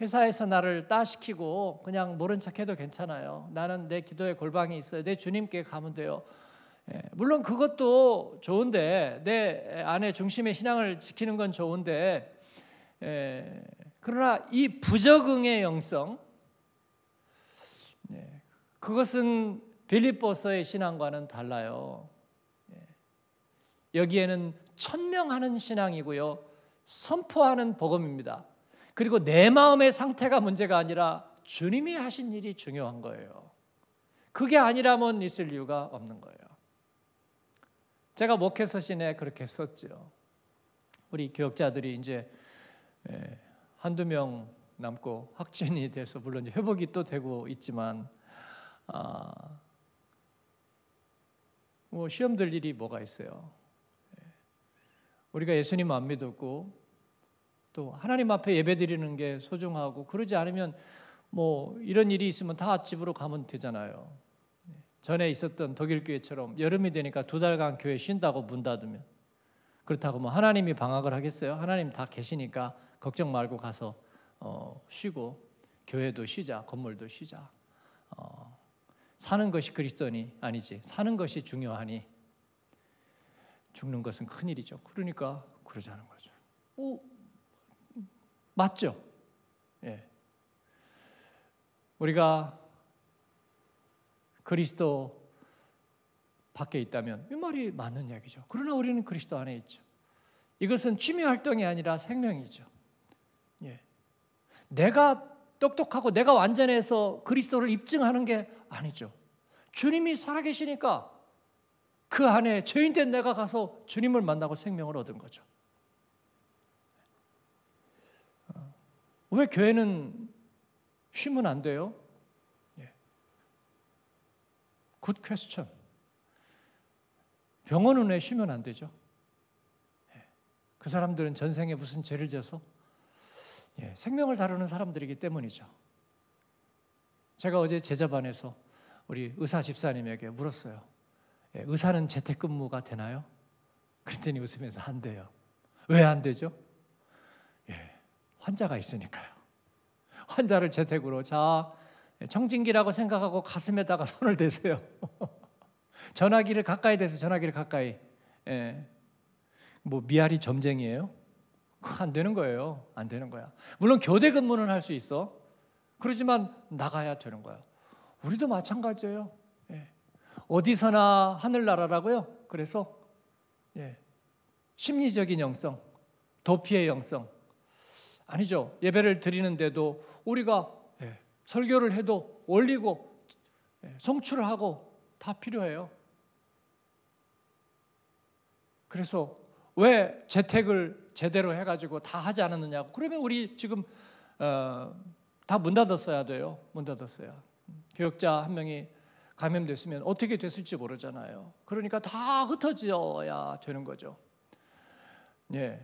회사에서 나를 따시키고 그냥 모른 척해도 괜찮아요. 나는 내 기도의 골방이 있어요. 내 주님께 가면 돼요. 예, 물론 그것도 좋은데 내 안에 중심의 신앙을 지키는 건 좋은데 예, 그러나 이 부적응의 영성 예, 그것은 빌립보서의 신앙과는 달라요. 예. 여기에는 천명하는 신앙이고요. 선포하는 복음입니다. 그리고 내 마음의 상태가 문제가 아니라 주님이 하신 일이 중요한 거예요. 그게 아니라면 있을 이유가 없는 거예요. 제가 목회서신에 그렇게 썼죠. 우리 교역자들이 이제 예, 한두 명 남고 확진이 돼서 물론 회복이 또 되고 있지만 아, 뭐 시험 들 일이 뭐가 있어요? 예. 우리가 예수님 안 믿었고 또 하나님 앞에 예배 드리는 게 소중하고 그러지 않으면 뭐 이런 일이 있으면 다 집으로 가면 되잖아요. 예. 전에 있었던 독일 교회처럼 여름이 되니까 두 달간 교회 쉰다고 문 닫으면 그렇다고 뭐 하나님이 방학을 하겠어요? 하나님 다 계시니까 걱정 말고 가서 어 쉬고 교회도 쉬자 건물도 쉬자 어 사는 것이 그리스도니 아니지. 사는 것이 중요하니 죽는 것은 큰 일이죠. 그러니까 그러자는 거죠. 오, 맞죠. 예. 우리가 그리스도 밖에 있다면 이 말이 맞는 이야기죠. 그러나 우리는 그리스도 안에 있죠. 이것은 취미 활동이 아니라 생명이죠. 예. 내가 똑똑하고 내가 완전해서 그리스도를 입증하는 게 아니죠. 주님이 살아계시니까 그 안에 죄인된 내가 가서 주님을 만나고 생명을 얻은 거죠. 왜 교회는 쉬면 안 돼요? 굿 퀘스천. 병원은 왜 쉬면 안 되죠? 예. 그 사람들은 전생에 무슨 죄를 져서 예, 생명을 다루는 사람들이기 때문이죠. 제가 어제 제자반에서 우리 의사 집사님에게 물었어요. 예, 의사는 재택근무가 되나요? 그랬더니 웃으면서 안 돼요. 왜 안 되죠? 예, 환자가 있으니까요. 환자를 재택으로 자 예, 청진기라고 생각하고 가슴에다가 손을 대세요. 전화기를 가까이 대서 전화기를 가까이. 예, 뭐 미아리 점쟁이에요? 안 되는 거예요. 안 되는 거야. 물론 교대 근무는 할 수 있어. 그러지만 나가야 되는 거야. 우리도 마찬가지예요. 예. 어디서나 하늘나라라고요. 그래서 예. 심리적인 영성, 도피의 영성. 아니죠. 예배를 드리는데도 우리가 예. 설교를 해도 올리고 예, 송출을 하고 다 필요해요. 그래서 왜 재택을 제대로 해가지고 다 하지 않았느냐고. 그러면 우리 지금 어, 다문 닫았어야 돼요. 문 닫았어요. 교역자 한 명이 감염됐으면 어떻게 됐을지 모르잖아요. 그러니까 다 흩어져야 되는 거죠. 예.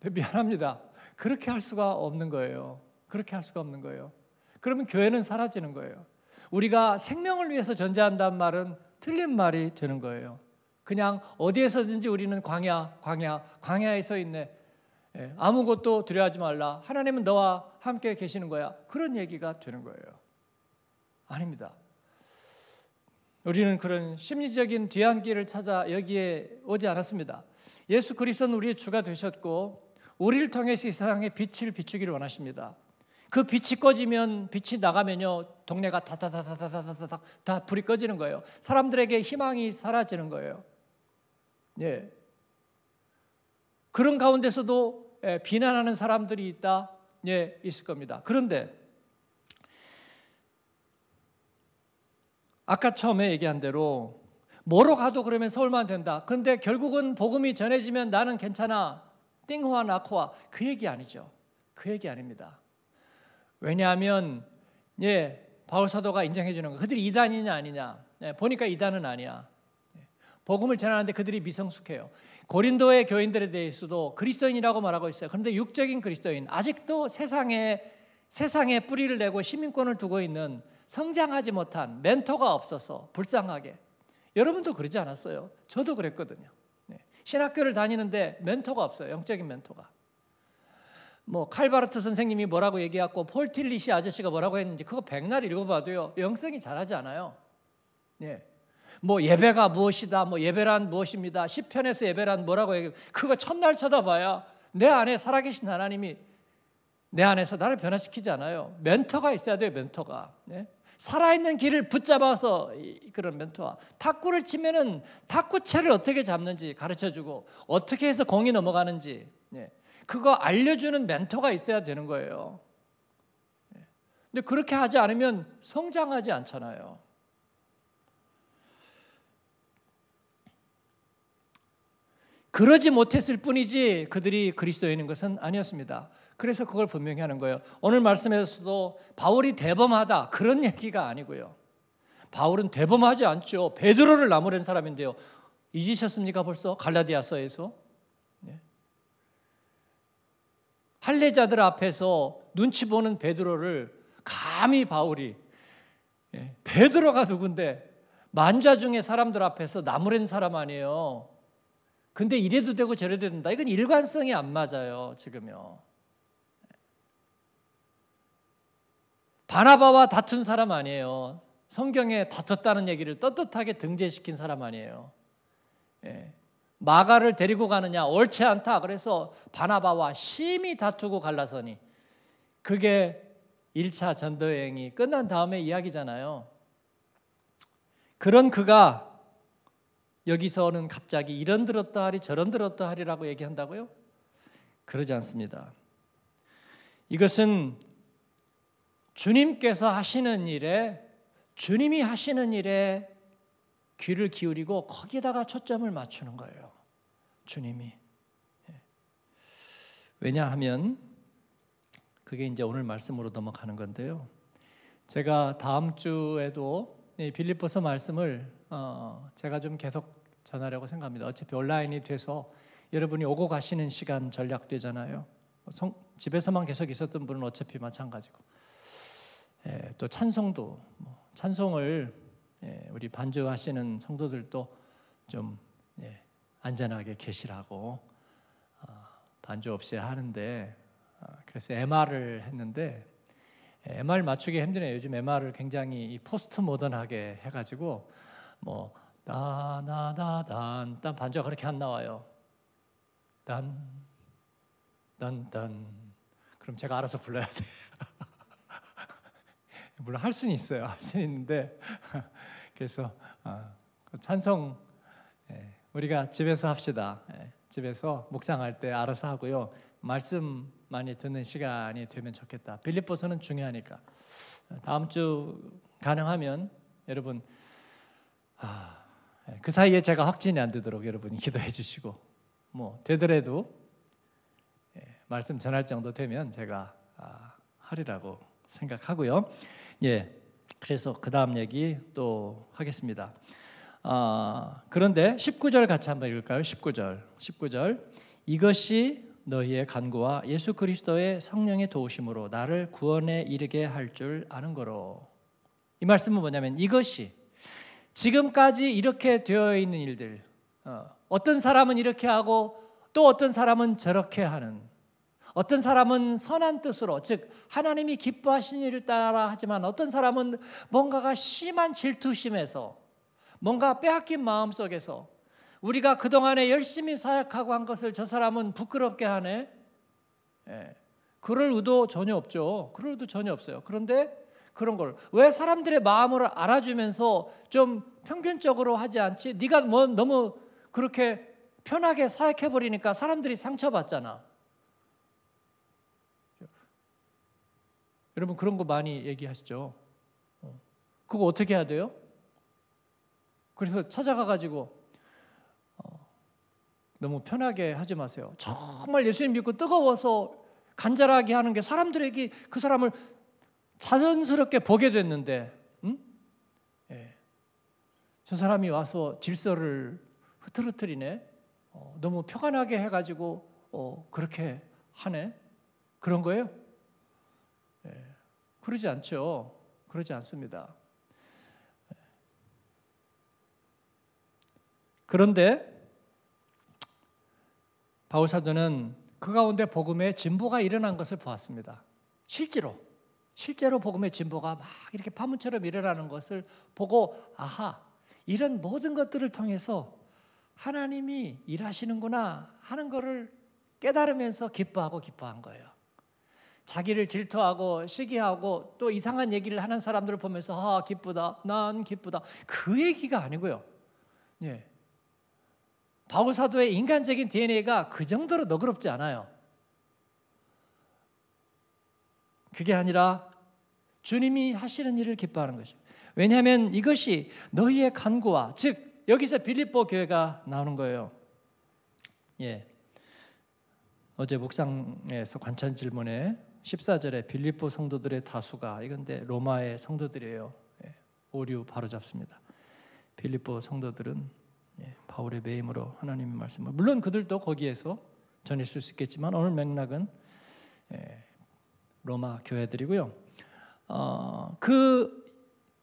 네, 미안합니다. 그렇게 할 수가 없는 거예요. 그렇게 할 수가 없는 거예요. 그러면 교회는 사라지는 거예요. 우리가 생명을 위해서 전제한다는 말은 틀린 말이 되는 거예요. 그냥 어디에서든지 우리는 광야, 광야, 광야에 서 있네. 예, 아무것도 두려워하지 말라. 하나님은 너와 함께 계시는 거야. 그런 얘기가 되는 거예요. 아닙니다. 우리는 그런 심리적인 뒤안길을 찾아 여기에 오지 않았습니다. 예수 그리스도는 우리의 주가 되셨고 우리를 통해서 이 세상에 빛을 비추기를 원하십니다. 그 빛이 꺼지면 빛이 나가면요 동네가 다다다다다다다 다 불이 꺼지는 거예요. 사람들에게 희망이 사라지는 거예요. 예. 그런 가운데서도 예, 비난하는 사람들이 있다. 예, 있을 겁니다. 그런데 아까 처음에 얘기한 대로 뭐로 가도 그러면 서울만 된다. 근데 결국은 복음이 전해지면 나는 괜찮아. 띵호와 나코와 그 얘기 아니죠. 그 얘기 아닙니다. 왜냐하면 예 바울 사도가 인정해 주는 거 그들이 이단이냐 아니냐 예, 보니까 이단은 아니야. 복음을 전하는데 그들이 미성숙해요. 고린도의 교인들에 대해서도 그리스도인이라고 말하고 있어요. 그런데 육적인 그리스도인, 아직도 세상에 세상에 뿌리를 내고 시민권을 두고 있는 성장하지 못한 멘토가 없어서 불쌍하게 여러분도 그러지 않았어요. 저도 그랬거든요. 네. 신학교를 다니는데 멘토가 없어요. 영적인 멘토가. 뭐 칼바르트 선생님이 뭐라고 얘기했고 폴틸리시 아저씨가 뭐라고 했는지 그거 백날 읽어봐도요 영성이 잘하지 않아요. 예. 뭐 예배가 무엇이다, 뭐 예배란 무엇입니다. 시편에서 예배란 뭐라고 얘기 그거 첫날 쳐다봐야 내 안에 살아계신 하나님이 내 안에서 나를 변화시키지 아요 멘토가 있어야 돼요, 멘토가. 네? 살아있는 길을 붙잡아서 그런 멘토와 탁구를 치면은 탁구채를 어떻게 잡는지 가르쳐주고 어떻게 해서 공이 넘어가는지 네. 그거 알려주는 멘토가 있어야 되는 거예요. 예. 근데 그렇게 하지 않으면 성장하지 않잖아요. 그러지 못했을 뿐이지 그들이 그리스도인인 것은 아니었습니다. 그래서 그걸 분명히 하는 거예요. 오늘 말씀에서도 바울이 대범하다 그런 얘기가 아니고요. 바울은 대범하지 않죠. 베드로를 나무랜 사람인데요. 잊으셨습니까 벌써 갈라디아서에서? 네. 할례자들 앞에서 눈치 보는 베드로를 감히 바울이 네. 베드로가 누군데 만자 중에 사람들 앞에서 나무랜 사람 아니에요. 근데 이래도 되고 저래도 된다. 이건 일관성이 안 맞아요, 지금요. 바나바와 다툰 사람 아니에요. 성경에 다쳤다는 얘기를 떳떳하게 등재시킨 사람 아니에요. 예. 마가를 데리고 가느냐 옳지 않다. 그래서 바나바와 심히 다투고 갈라서니 그게 1차 전도여행이 끝난 다음의 이야기잖아요. 그런 그가 여기서는 갑자기 이런 들었다 하리 저런 들었다 하리라고 얘기한다고요? 그러지 않습니다. 이것은 주님께서 하시는 일에 주님이 하시는 일에 귀를 기울이고 거기다가 초점을 맞추는 거예요. 주님이. 예. 왜냐하면 그게 이제 오늘 말씀으로 넘어가는 건데요. 제가 다음 주에도 빌립보서 말씀을 어, 제가 좀 계속 전하려고 생각합니다. 어차피 온라인이 돼서 여러분이 오고 가시는 시간 전략되잖아요. 뭐 성, 집에서만 계속 있었던 분은 어차피 마찬가지고 예, 또 찬송도 뭐, 찬송을 예, 우리 반주하시는 성도들도 좀 예, 안전하게 계시라고 어, 반주 없이 하는데 어, 그래서 MR을 했는데 MR 예, 맞추기 힘드네요. 요즘 MR을 굉장히 포스트 모던하게 해가지고 뭐 따나다단 딴 반주가 그렇게 안 나와요. 딴 딴딴 그럼 제가 알아서 불러야 돼. 물론 할 수는 있어요. 할 수는 있는데 그래서 어, 찬송 예, 우리가 집에서 합시다. 예, 집에서 묵상할 때 알아서 하고요. 말씀 많이 듣는 시간이 되면 좋겠다. 빌립보서는 중요하니까 다음 주 가능하면 여러분 아, 예, 그 사이에 제가 확진이 안 되도록 여러분이 기도해 주시고 뭐 되더라도 예, 말씀 전할 정도 되면 제가 아, 하리라고 생각하고요. 예, 그래서 그 다음 얘기 또 하겠습니다. 아, 그런데 19절 같이 한번 읽을까요? 19절. 19절. 이것이 너희의 간구와 예수 그리스도의 성령의 도우심으로 나를 구원에 이르게 할 줄 아는 거로. 이 말씀은 뭐냐면 이것이 지금까지 이렇게 되어 있는 일들, 어, 어떤 사람은 이렇게 하고 또 어떤 사람은 저렇게 하는, 어떤 사람은 선한 뜻으로, 즉, 하나님이 기뻐하신 일을 따라 하지만 어떤 사람은 뭔가가 심한 질투심에서, 뭔가 빼앗긴 마음 속에서 우리가 그동안에 열심히 사약하고한 것을 저 사람은 부끄럽게 하네? 예. 그럴 의도 전혀 없죠. 그럴 의도 전혀 없어요. 그런데 그런 걸 왜 사람들의 마음을 알아주면서 좀 평균적으로 하지 않지? 네가 뭐 너무 그렇게 편하게 사역해 버리니까 사람들이 상처받잖아. 여러분 그런 거 많이 얘기하시죠. 어. 그거 어떻게 해야 돼요? 그래서 찾아가 가지고 어, 너무 편하게 하지 마세요. 정말 예수님 믿고 뜨거워서 간절하게 하는 게 사람들에게 그 사람을 자연스럽게 보게 됐는데, 음? 예. 저 사람이 와서 질서를 흐트러뜨리네. 어, 너무 편안하게 해가지고 어, 그렇게 하네. 그런 거예요? 예. 그러지 않죠. 그러지 않습니다. 예. 그런데 바울 사도는 그 가운데 복음의 진보가 일어난 것을 보았습니다. 실제로 실제로 복음의 진보가 막 이렇게 파문처럼 일어나는 것을 보고 아하 이런 모든 것들을 통해서 하나님이 일하시는구나 하는 것을 깨달으면서 기뻐하고 기뻐한 거예요. 자기를 질투하고 시기하고 또 이상한 얘기를 하는 사람들을 보면서 아 기쁘다 난 기쁘다 그 얘기가 아니고요. 예. 바울 사도의 인간적인 DNA가 그 정도로 너그럽지 않아요. 그게 아니라 주님이 하시는 일을 기뻐하는 것이죠. 왜냐하면 이것이 너희의 간구와 즉 여기서 빌립보 교회가 나오는 거예요. 예. 어제 묵상에서 관찬 질문에 14절에 빌립보 성도들의 다수가 이건데 로마의 성도들이에요. 예. 오류 바로 잡습니다. 빌립보 성도들은 예. 바울의 매임으로 하나님의 말씀을 물론 그들도 거기에서 전했을 수 있겠지만 오늘 맥락은 예. 로마 교회들이고요. 어, 그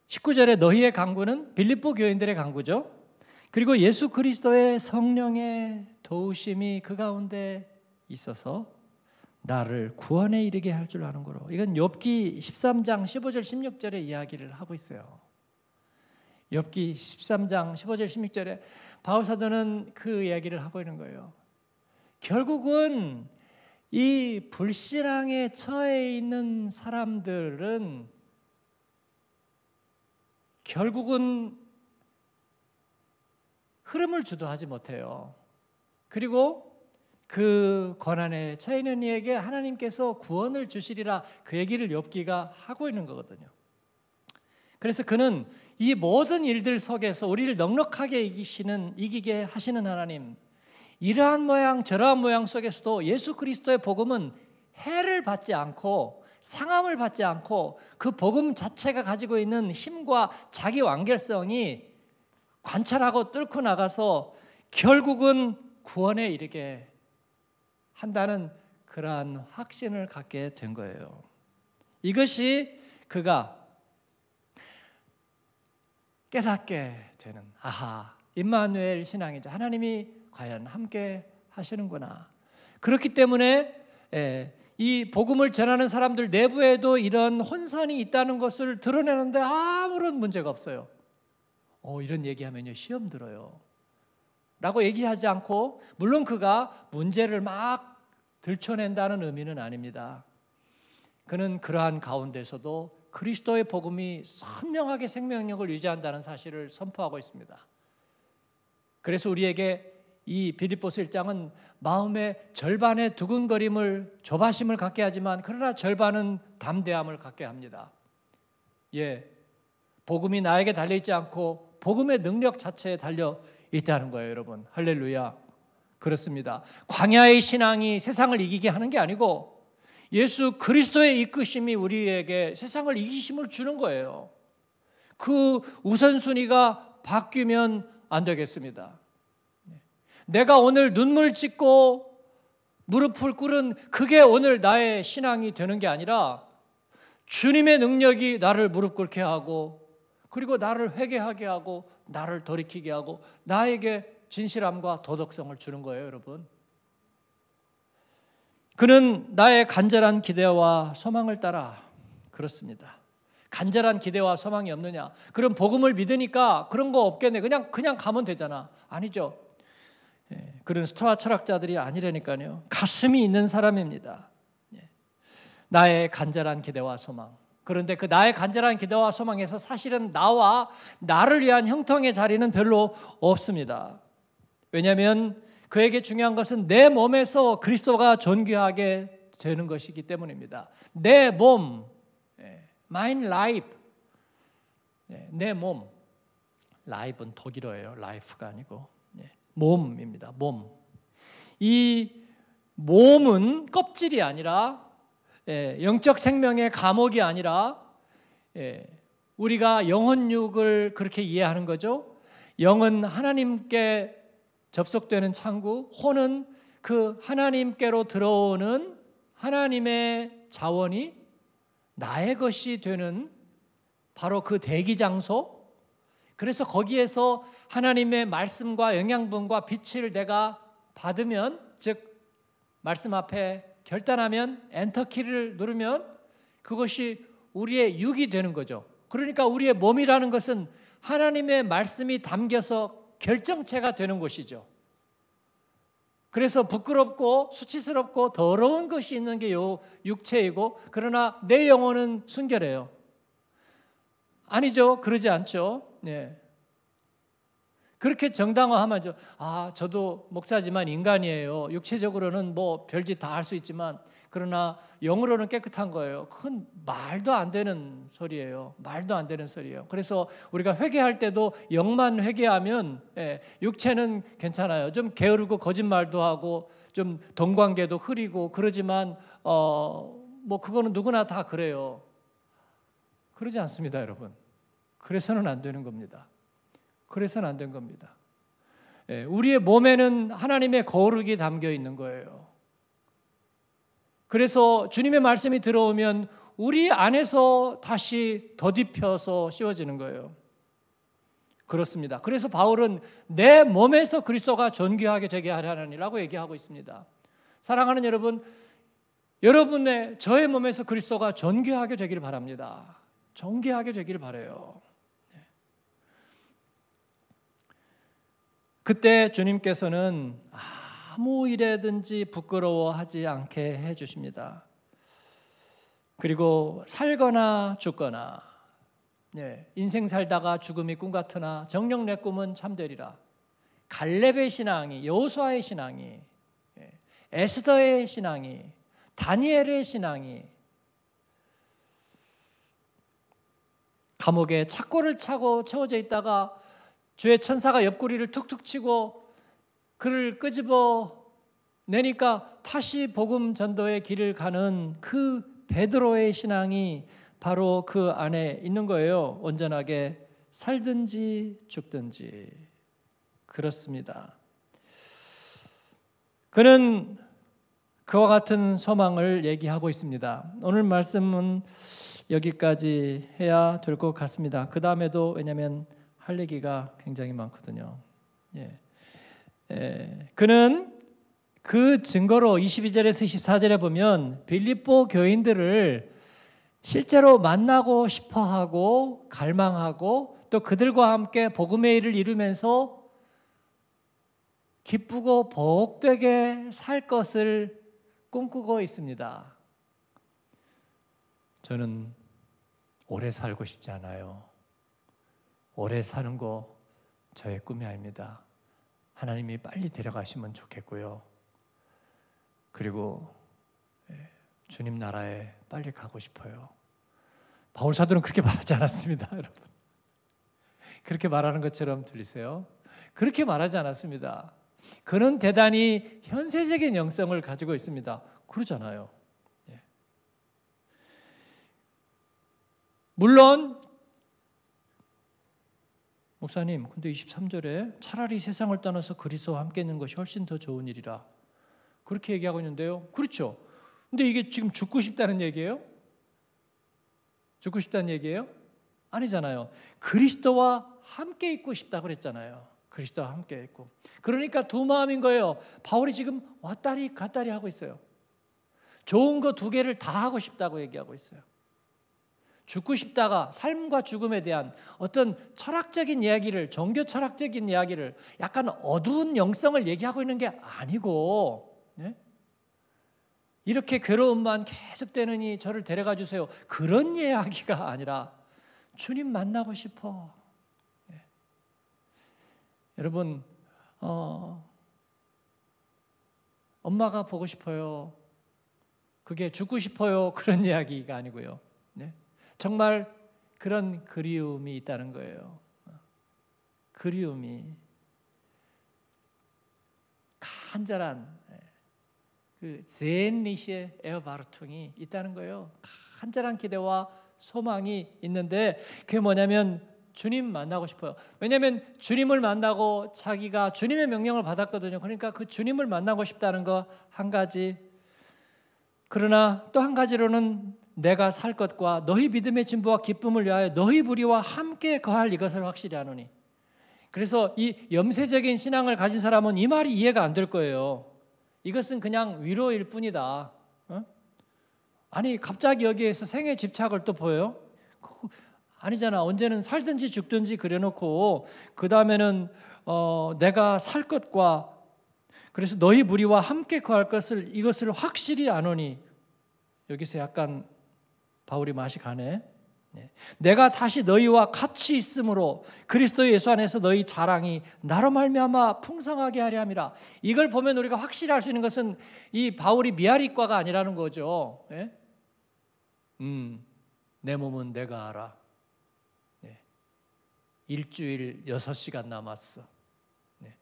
19절에 너희의 강구는 빌립보 교인들의 강구죠. 그리고 예수 그리스도의 성령의 도우심이 그 가운데 있어서 나를 구원에 이르게 할 줄 아는 거로. 이건 욥기 13장 15절 16절의 이야기를 하고 있어요. 욥기 13장 15절 16절에 바울 사도는 그 이야기를 하고 있는 거예요. 결국은 이 불신앙에 처해 있는 사람들은 결국은 흐름을 주도하지 못해요. 그리고 그 권한에 처해 있는 이에게 하나님께서 구원을 주시리라 그 얘기를 엽기가 하고 있는 거거든요. 그래서 그는 이 모든 일들 속에서 우리를 넉넉하게 이기시는 이기게 하시는 하나님 이러한 모양 저러한 모양 속에서도 예수 그리스도의 복음은 해를 받지 않고 상함을 받지 않고 그 복음 자체가 가지고 있는 힘과 자기 완결성이 관찰하고 뚫고 나가서 결국은 구원에 이르게 한다는 그러한 확신을 갖게 된 거예요. 이것이 그가 깨닫게 되는 아하 임마누엘 신앙이죠. 하나님이 과연 함께 하시는구나. 그렇기 때문에 예, 이 복음을 전하는 사람들 내부에도 이런 혼선이 있다는 것을 드러내는데 아무런 문제가 없어요. 어, 이런 얘기하면요 시험 들어요. 라고 얘기하지 않고 물론 그가 문제를 막 들춰낸다는 의미는 아닙니다. 그는 그러한 가운데서도 그리스도의 복음이 선명하게 생명력을 유지한다는 사실을 선포하고 있습니다. 그래서 우리에게 이 빌립보스 1장은 마음의 절반의 두근거림을 조바심을 갖게 하지만 그러나 절반은 담대함을 갖게 합니다. 예. 복음이 나에게 달려 있지 않고 복음의 능력 자체에 달려 있다는 거예요, 여러분. 할렐루야. 그렇습니다. 광야의 신앙이 세상을 이기게 하는 게 아니고 예수 그리스도의 이끄심이 우리에게 세상을 이기심을 주는 거예요. 그 우선순위가 바뀌면 안 되겠습니다. 내가 오늘 눈물 찢고 무릎을 꿇은 그게 오늘 나의 신앙이 되는 게 아니라 주님의 능력이 나를 무릎 꿇게 하고 그리고 나를 회개하게 하고 나를 돌이키게 하고 나에게 진실함과 도덕성을 주는 거예요, 여러분. 그는 나의 간절한 기대와 소망을 따라 그렇습니다. 간절한 기대와 소망이 없느냐? 그럼 복음을 믿으니까 그런 거 없겠네. 그냥 그냥 가면 되잖아. 아니죠. 예, 그런 스토아 철학자들이 아니라니까요. 가슴이 있는 사람입니다. 예, 나의 간절한 기대와 소망. 그런데 그 나의 간절한 기대와 소망에서 사실은 나와 나를 위한 형통의 자리는 별로 없습니다. 왜냐하면 그에게 중요한 것은 내 몸에서 그리스도가 존귀하게 되는 것이기 때문입니다. 내 몸, 예, my life, 내 몸. 라이브는 독일어예요. 라이프가 아니고 몸입니다. 몸. 이 몸은 껍질이 아니라 예, 영적 생명의 감옥이 아니라 예, 우리가 영혼육을 그렇게 이해하는 거죠. 영은 하나님께 접속되는 창구, 혼은 그 하나님께로 들어오는 하나님의 자원이 나의 것이 되는 바로 그 대기 장소, 그래서 거기에서 하나님의 말씀과 영양분과 빛을 내가 받으면 즉 말씀 앞에 결단하면 엔터키를 누르면 그것이 우리의 육이 되는 거죠. 그러니까 우리의 몸이라는 것은 하나님의 말씀이 담겨서 결정체가 되는 것이죠. 그래서 부끄럽고 수치스럽고 더러운 것이 있는 게 요 육체이고 그러나 내 영혼은 순결해요. 아니죠. 그러지 않죠. 네. 그렇게 정당화하면 아 저도 목사지만 인간이에요. 육체적으로는 뭐 별짓 다 할 수 있지만 그러나 영으로는 깨끗한 거예요. 큰 말도 안 되는 소리예요. 말도 안 되는 소리예요. 그래서 우리가 회개할 때도 영만 회개하면 예, 육체는 괜찮아요. 좀 게으르고 거짓말도 하고 좀 돈관계도 흐리고 그러지만 어, 뭐 그거는 누구나 다 그래요. 그러지 않습니다, 여러분. 그래서는 안 되는 겁니다. 그래서는 안 된 겁니다. 예, 우리의 몸에는 하나님의 거룩이 담겨 있는 거예요. 그래서 주님의 말씀이 들어오면 우리 안에서 다시 더딥혀서 씌워지는 거예요. 그렇습니다. 그래서 바울은 내 몸에서 그리스도가 존귀하게 되게 하라니라고 얘기하고 있습니다. 사랑하는 여러분, 여러분의 저의 몸에서 그리스도가 존귀하게 되기를 바랍니다. 존귀하게 되기를 바래요. 그때 주님께서는 아무 일에든지 부끄러워하지 않게 해 주십니다. 그리고 살거나 죽거나 예, 인생 살다가 죽음이 꿈 같으나 정령 내 꿈은 참되리라. 갈렙의 신앙이 여호수아의 신앙이 네, 에스더의 신앙이 다니엘의 신앙이 감옥에 착고를 차고 채워져 있다가 주의 천사가 옆구리를 툭툭 치고 그를 끄집어 내니까 다시 복음 전도의 길을 가는 그 베드로의 신앙이 바로 그 안에 있는 거예요. 온전하게 살든지 죽든지 그렇습니다. 그는 그와 같은 소망을 얘기하고 있습니다. 오늘 말씀은 여기까지 해야 될 것 같습니다. 그 다음에도 왜냐하면 할 얘기가 굉장히 많거든요. 예. 예. 그는 그 증거로 22절에서 24절에 보면 빌립보 교인들을 실제로 만나고 싶어 하고 갈망하고 또 그들과 함께 복음의 일을 이루면서 기쁘고 복되게 살 것을 꿈꾸고 있습니다. 저는 오래 살고 싶지 않아요. 오래 사는 거 저의 꿈이 아닙니다. 하나님이 빨리 데려가시면 좋겠고요. 그리고 예, 주님 나라에 빨리 가고 싶어요. 바울 사도는 그렇게 말하지 않았습니다, 여러분. 그렇게 말하는 것처럼 들리세요? 그렇게 말하지 않았습니다. 그는 대단히 현세적인 영성을 가지고 있습니다. 그러잖아요. 예. 물론 목사님, 근데 23절에 차라리 세상을 떠나서 그리스도와 함께 있는 것이 훨씬 더 좋은 일이라. 그렇게 얘기하고 있는데요. 그렇죠. 근데 이게 지금 죽고 싶다는 얘기예요? 죽고 싶다는 얘기예요? 아니잖아요. 그리스도와 함께 있고 싶다 그랬잖아요. 그리스도와 함께 있고. 그러니까 두 마음인 거예요. 바울이 지금 왔다리 갔다리 하고 있어요. 좋은 거 두 개를 다 하고 싶다고 얘기하고 있어요. 죽고 싶다가 삶과 죽음에 대한 어떤 철학적인 이야기를 종교 철학적인 이야기를 약간 어두운 영성을 얘기하고 있는 게 아니고 네? 이렇게 괴로움만 계속되느니 저를 데려가 주세요. 그런 이야기가 아니라 주님 만나고 싶어. 네. 여러분, 어, 엄마가 보고 싶어요. 그게 죽고 싶어요. 그런 이야기가 아니고요. 정말 그런 그리움이 있다는 거예요. 그리움이 간절한 예, 그 제니시의 에어바르퉁이 있다는 거예요. 간절한 기대와 소망이 있는데 그게 뭐냐면 주님 만나고 싶어요. 왜냐하면 주님을 만나고 자기가 주님의 명령을 받았거든요. 그러니까 그 주님을 만나고 싶다는 거 한 가지. 그러나 또 한 가지로는 내가 살 것과 너희 믿음의 진보와 기쁨을 위하여 너희 부리와 함께 거할 이것을 확실히 하노니. 그래서 이 염세적인 신앙을 가진 사람은 이 말이 이해가 안 될 거예요. 이것은 그냥 위로일 뿐이다. 어? 아니 갑자기 여기에서 생애 집착을 또 보여요? 그, 아니잖아. 언제는 살든지 죽든지 그려놓고 그 다음에는 어, 내가 살 것과 그래서 너희 무리와 함께 거할 것을 이것을 확실히 아오니 여기서 약간 바울이 맛이 가네. 예. 내가 다시 너희와 같이 있으므로 그리스도 예수 안에서 너희 자랑이 나로 말미암아 풍성하게 하리 함이라. 이걸 보면 우리가 확실히 알 수 있는 것은 이 바울이 미아리과가 아니라는 거죠. 예? 음, 내 몸은 내가 알아. 예. 일주일 6시간 남았어. 예.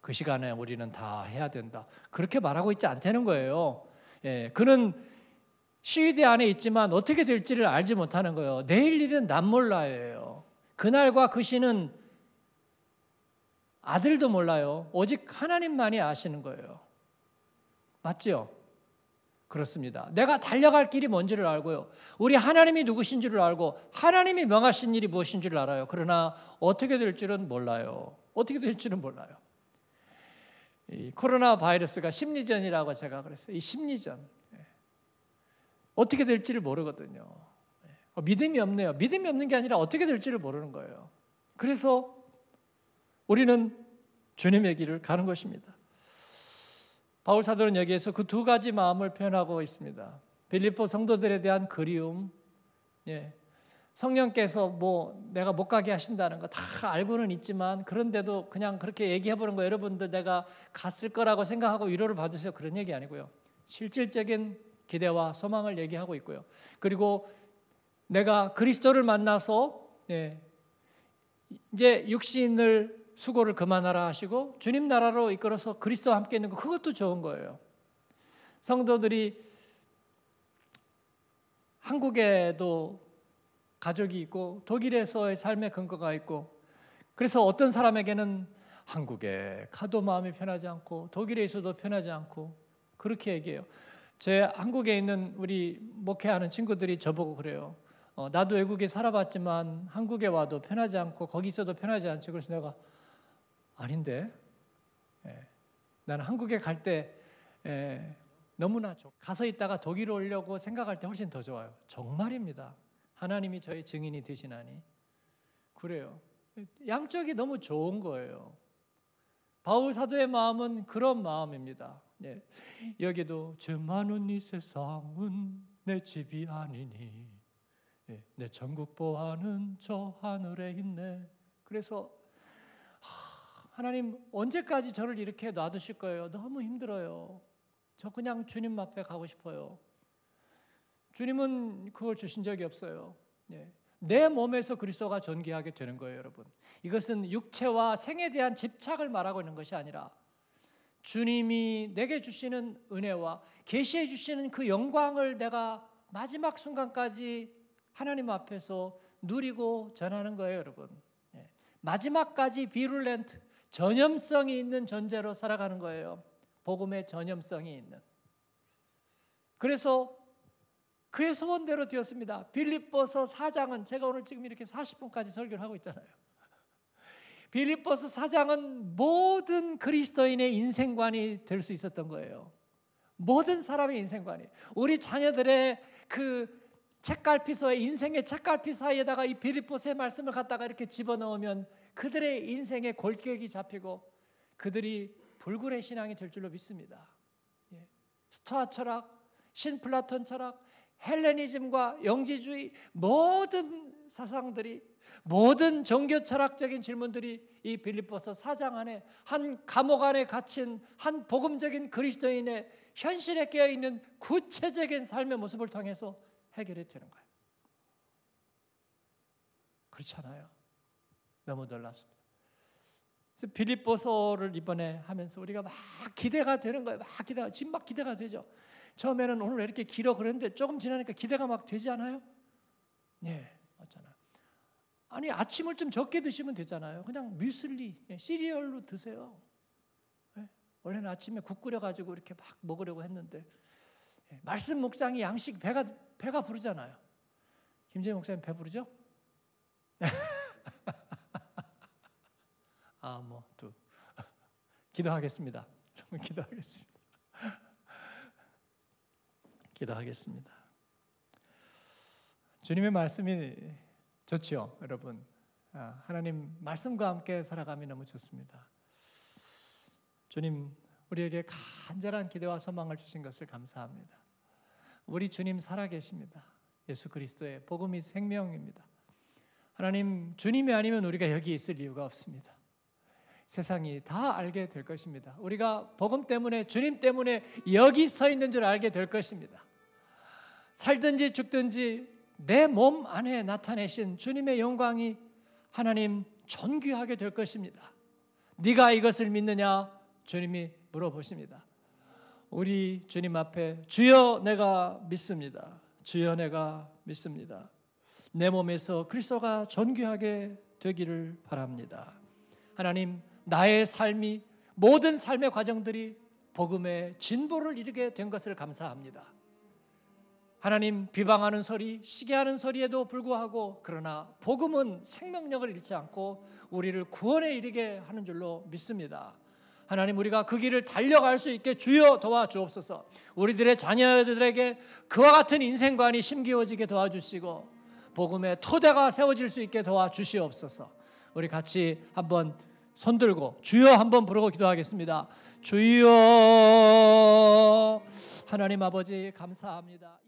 그 시간에 우리는 다 해야 된다. 그렇게 말하고 있지 않다는 거예요. 예. 그는 시위대 안에 있지만 어떻게 될지를 알지 못하는 거예요. 내일 일은 난 몰라요. 그날과 그 시는 아들도 몰라요. 오직 하나님만이 아시는 거예요. 맞죠? 그렇습니다. 내가 달려갈 길이 뭔지를 알고요. 우리 하나님이 누구신 줄을 알고 하나님이 명하신 일이 무엇인 줄을 알아요. 그러나 어떻게 될 줄은 몰라요. 어떻게 될 줄은 몰라요. 코로나 바이러스가 심리전이라고 제가 그랬어요. 이 심리전. 어떻게 될지를 모르거든요. 어, 믿음이 없네요. 믿음이 없는 게 아니라 어떻게 될지를 모르는 거예요. 그래서 우리는 주님의 길을 가는 것입니다. 바울 사도는 여기에서 그 두 가지 마음을 표현하고 있습니다. 빌리포 성도들에 대한 그리움, 예. 성령께서 뭐 내가 못 가게 하신다는 거 다 알고는 있지만 그런데도 그냥 그렇게 얘기해 보는 거 여러분들 내가 갔을 거라고 생각하고 위로를 받으세요 그런 얘기 아니고요. 실질적인 기대와 소망을 얘기하고 있고요. 그리고 내가 그리스도를 만나서 예, 이제 육신을 수고를 그만하라 하시고 주님 나라로 이끌어서 그리스도와 함께 있는 거 그것도 좋은 거예요. 성도들이 한국에도 가족이 있고 독일에서의 삶의 근거가 있고 그래서 어떤 사람에게는 한국에 가도 마음이 편하지 않고 독일에 있어도 편하지 않고 그렇게 얘기해요. 제 한국에 있는 우리 목회하는 친구들이 저보고 그래요. 어, 나도 외국에 살아봤지만 한국에 와도 편하지 않고 거기 있어도 편하지 않지. 그래서 내가 아닌데. 예. 나는 한국에 갈때 예, 너무나 좋. 가서 있다가 독일 오려고 생각할 때 훨씬 더 좋아요. 정말입니다. 하나님이 저의 증인이 되시나니. 그래요. 양쪽이 너무 좋은 거예요. 바울 사도의 마음은 그런 마음입니다. 예. 네. 여기도 저 많은 이 세상은 내 집이 아니니 예. 내천국 보아는 저 하늘에 있네. 그래서 하, 하나님 언제까지 저를 이렇게 놔두실 거예요? 너무 힘들어요. 저 그냥 주님 앞에 가고 싶어요. 주님은 그걸 주신 적이 없어요. 예. 내 몸에서 그리스도가 존귀하게 되는 거예요, 여러분. 이것은 육체와 생에 대한 집착을 말하고 있는 것이 아니라 주님이 내게 주시는 은혜와 계시해 주시는 그 영광을 내가 마지막 순간까지 하나님 앞에서 누리고 전하는 거예요, 여러분. 네. 마지막까지 비룰렌트 전염성이 있는 존재로 살아가는 거예요. 복음의 전염성이 있는. 그래서 그의 소원대로 되었습니다. 빌립보서 4장은 제가 오늘 지금 이렇게 40분까지 설교를 하고 있잖아요. 빌립보스 사장은 모든 그리스도인의 인생관이 될 수 있었던 거예요. 모든 사람의 인생관이. 우리 자녀들의 그 책갈피서의 인생의 책갈피 사이에다가 이 빌립보스의 말씀을 갖다가 이렇게 집어넣으면 그들의 인생의 골격이 잡히고 그들이 불굴의 신앙이 될 줄로 믿습니다. 예. 스토아 철학, 신플라톤 철학, 헬레니즘과 영지주의 모든 사상들이 모든 종교 철학적인 질문들이 이 빌립보서 사장 안에 한 감옥 안에 갇힌 한 복음적인 그리스도인의 현실에 깨어 있는 구체적인 삶의 모습을 통해서 해결이 되는 거예요. 그렇잖아요. 너무 놀랍습니다. 그래서 빌립보서를 이번에 하면서 우리가 막 기대가 되는 거예요. 막 기대가 지금 막 기대가 되죠. 처음에는 오늘 왜 이렇게 길어 그랬는데 조금 지나니까 기대가 막 되지 않아요? 네, 맞잖아요. 아니 아침을 좀 적게 드시면 되잖아요. 그냥 뮤슬리, 예, 시리얼로 드세요. 예, 원래는 아침에 국 끓여가지고 이렇게 막 먹으려고 했는데 예, 말씀 목상이 양식 배가 배가 부르잖아요. 김재희 목사님 배 부르죠? 아, 뭐, 또. 기도하겠습니다. 여러분, 기도하겠습니다. 기도하겠습니다. 주님의 말씀이 좋지요, 여러분. 아, 하나님 말씀과 함께 살아가면 너무 좋습니다. 주님, 우리에게 간절한 기대와 소망을 주신 것을 감사합니다. 우리 주님 살아계십니다. 예수 그리스도의 복음이 생명입니다. 하나님, 주님이 아니면 우리가 여기 있을 이유가 없습니다. 세상이 다 알게 될 것입니다. 우리가 복음 때문에, 주님 때문에 여기 서 있는 줄 알게 될 것입니다. 살든지 죽든지 내몸 안에 나타내신 주님의 영광이 하나님 존귀하게 될 것입니다. 네가 이것을 믿느냐? 주님이 물어보십니다. 우리 주님 앞에 주여 내가 믿습니다. 주여 내가 믿습니다. 내 몸에서 그리스도가 존귀하게 되기를 바랍니다. 하나님, 나의 삶이 모든 삶의 과정들이 복음의 진보를 이루게 된 것을 감사합니다. 하나님 비방하는 소리, 시기하는 소리에도 불구하고 그러나 복음은 생명력을 잃지 않고 우리를 구원에 이르게 하는 줄로 믿습니다. 하나님 우리가 그 길을 달려갈 수 있게 주여 도와주옵소서. 우리들의 자녀들에게 그와 같은 인생관이 심기어지게 도와주시고 복음의 토대가 세워질 수 있게 도와주시옵소서. 우리 같이 한번 손 들고 주여 한번 부르고 기도하겠습니다. 주여 하나님 아버지 감사합니다.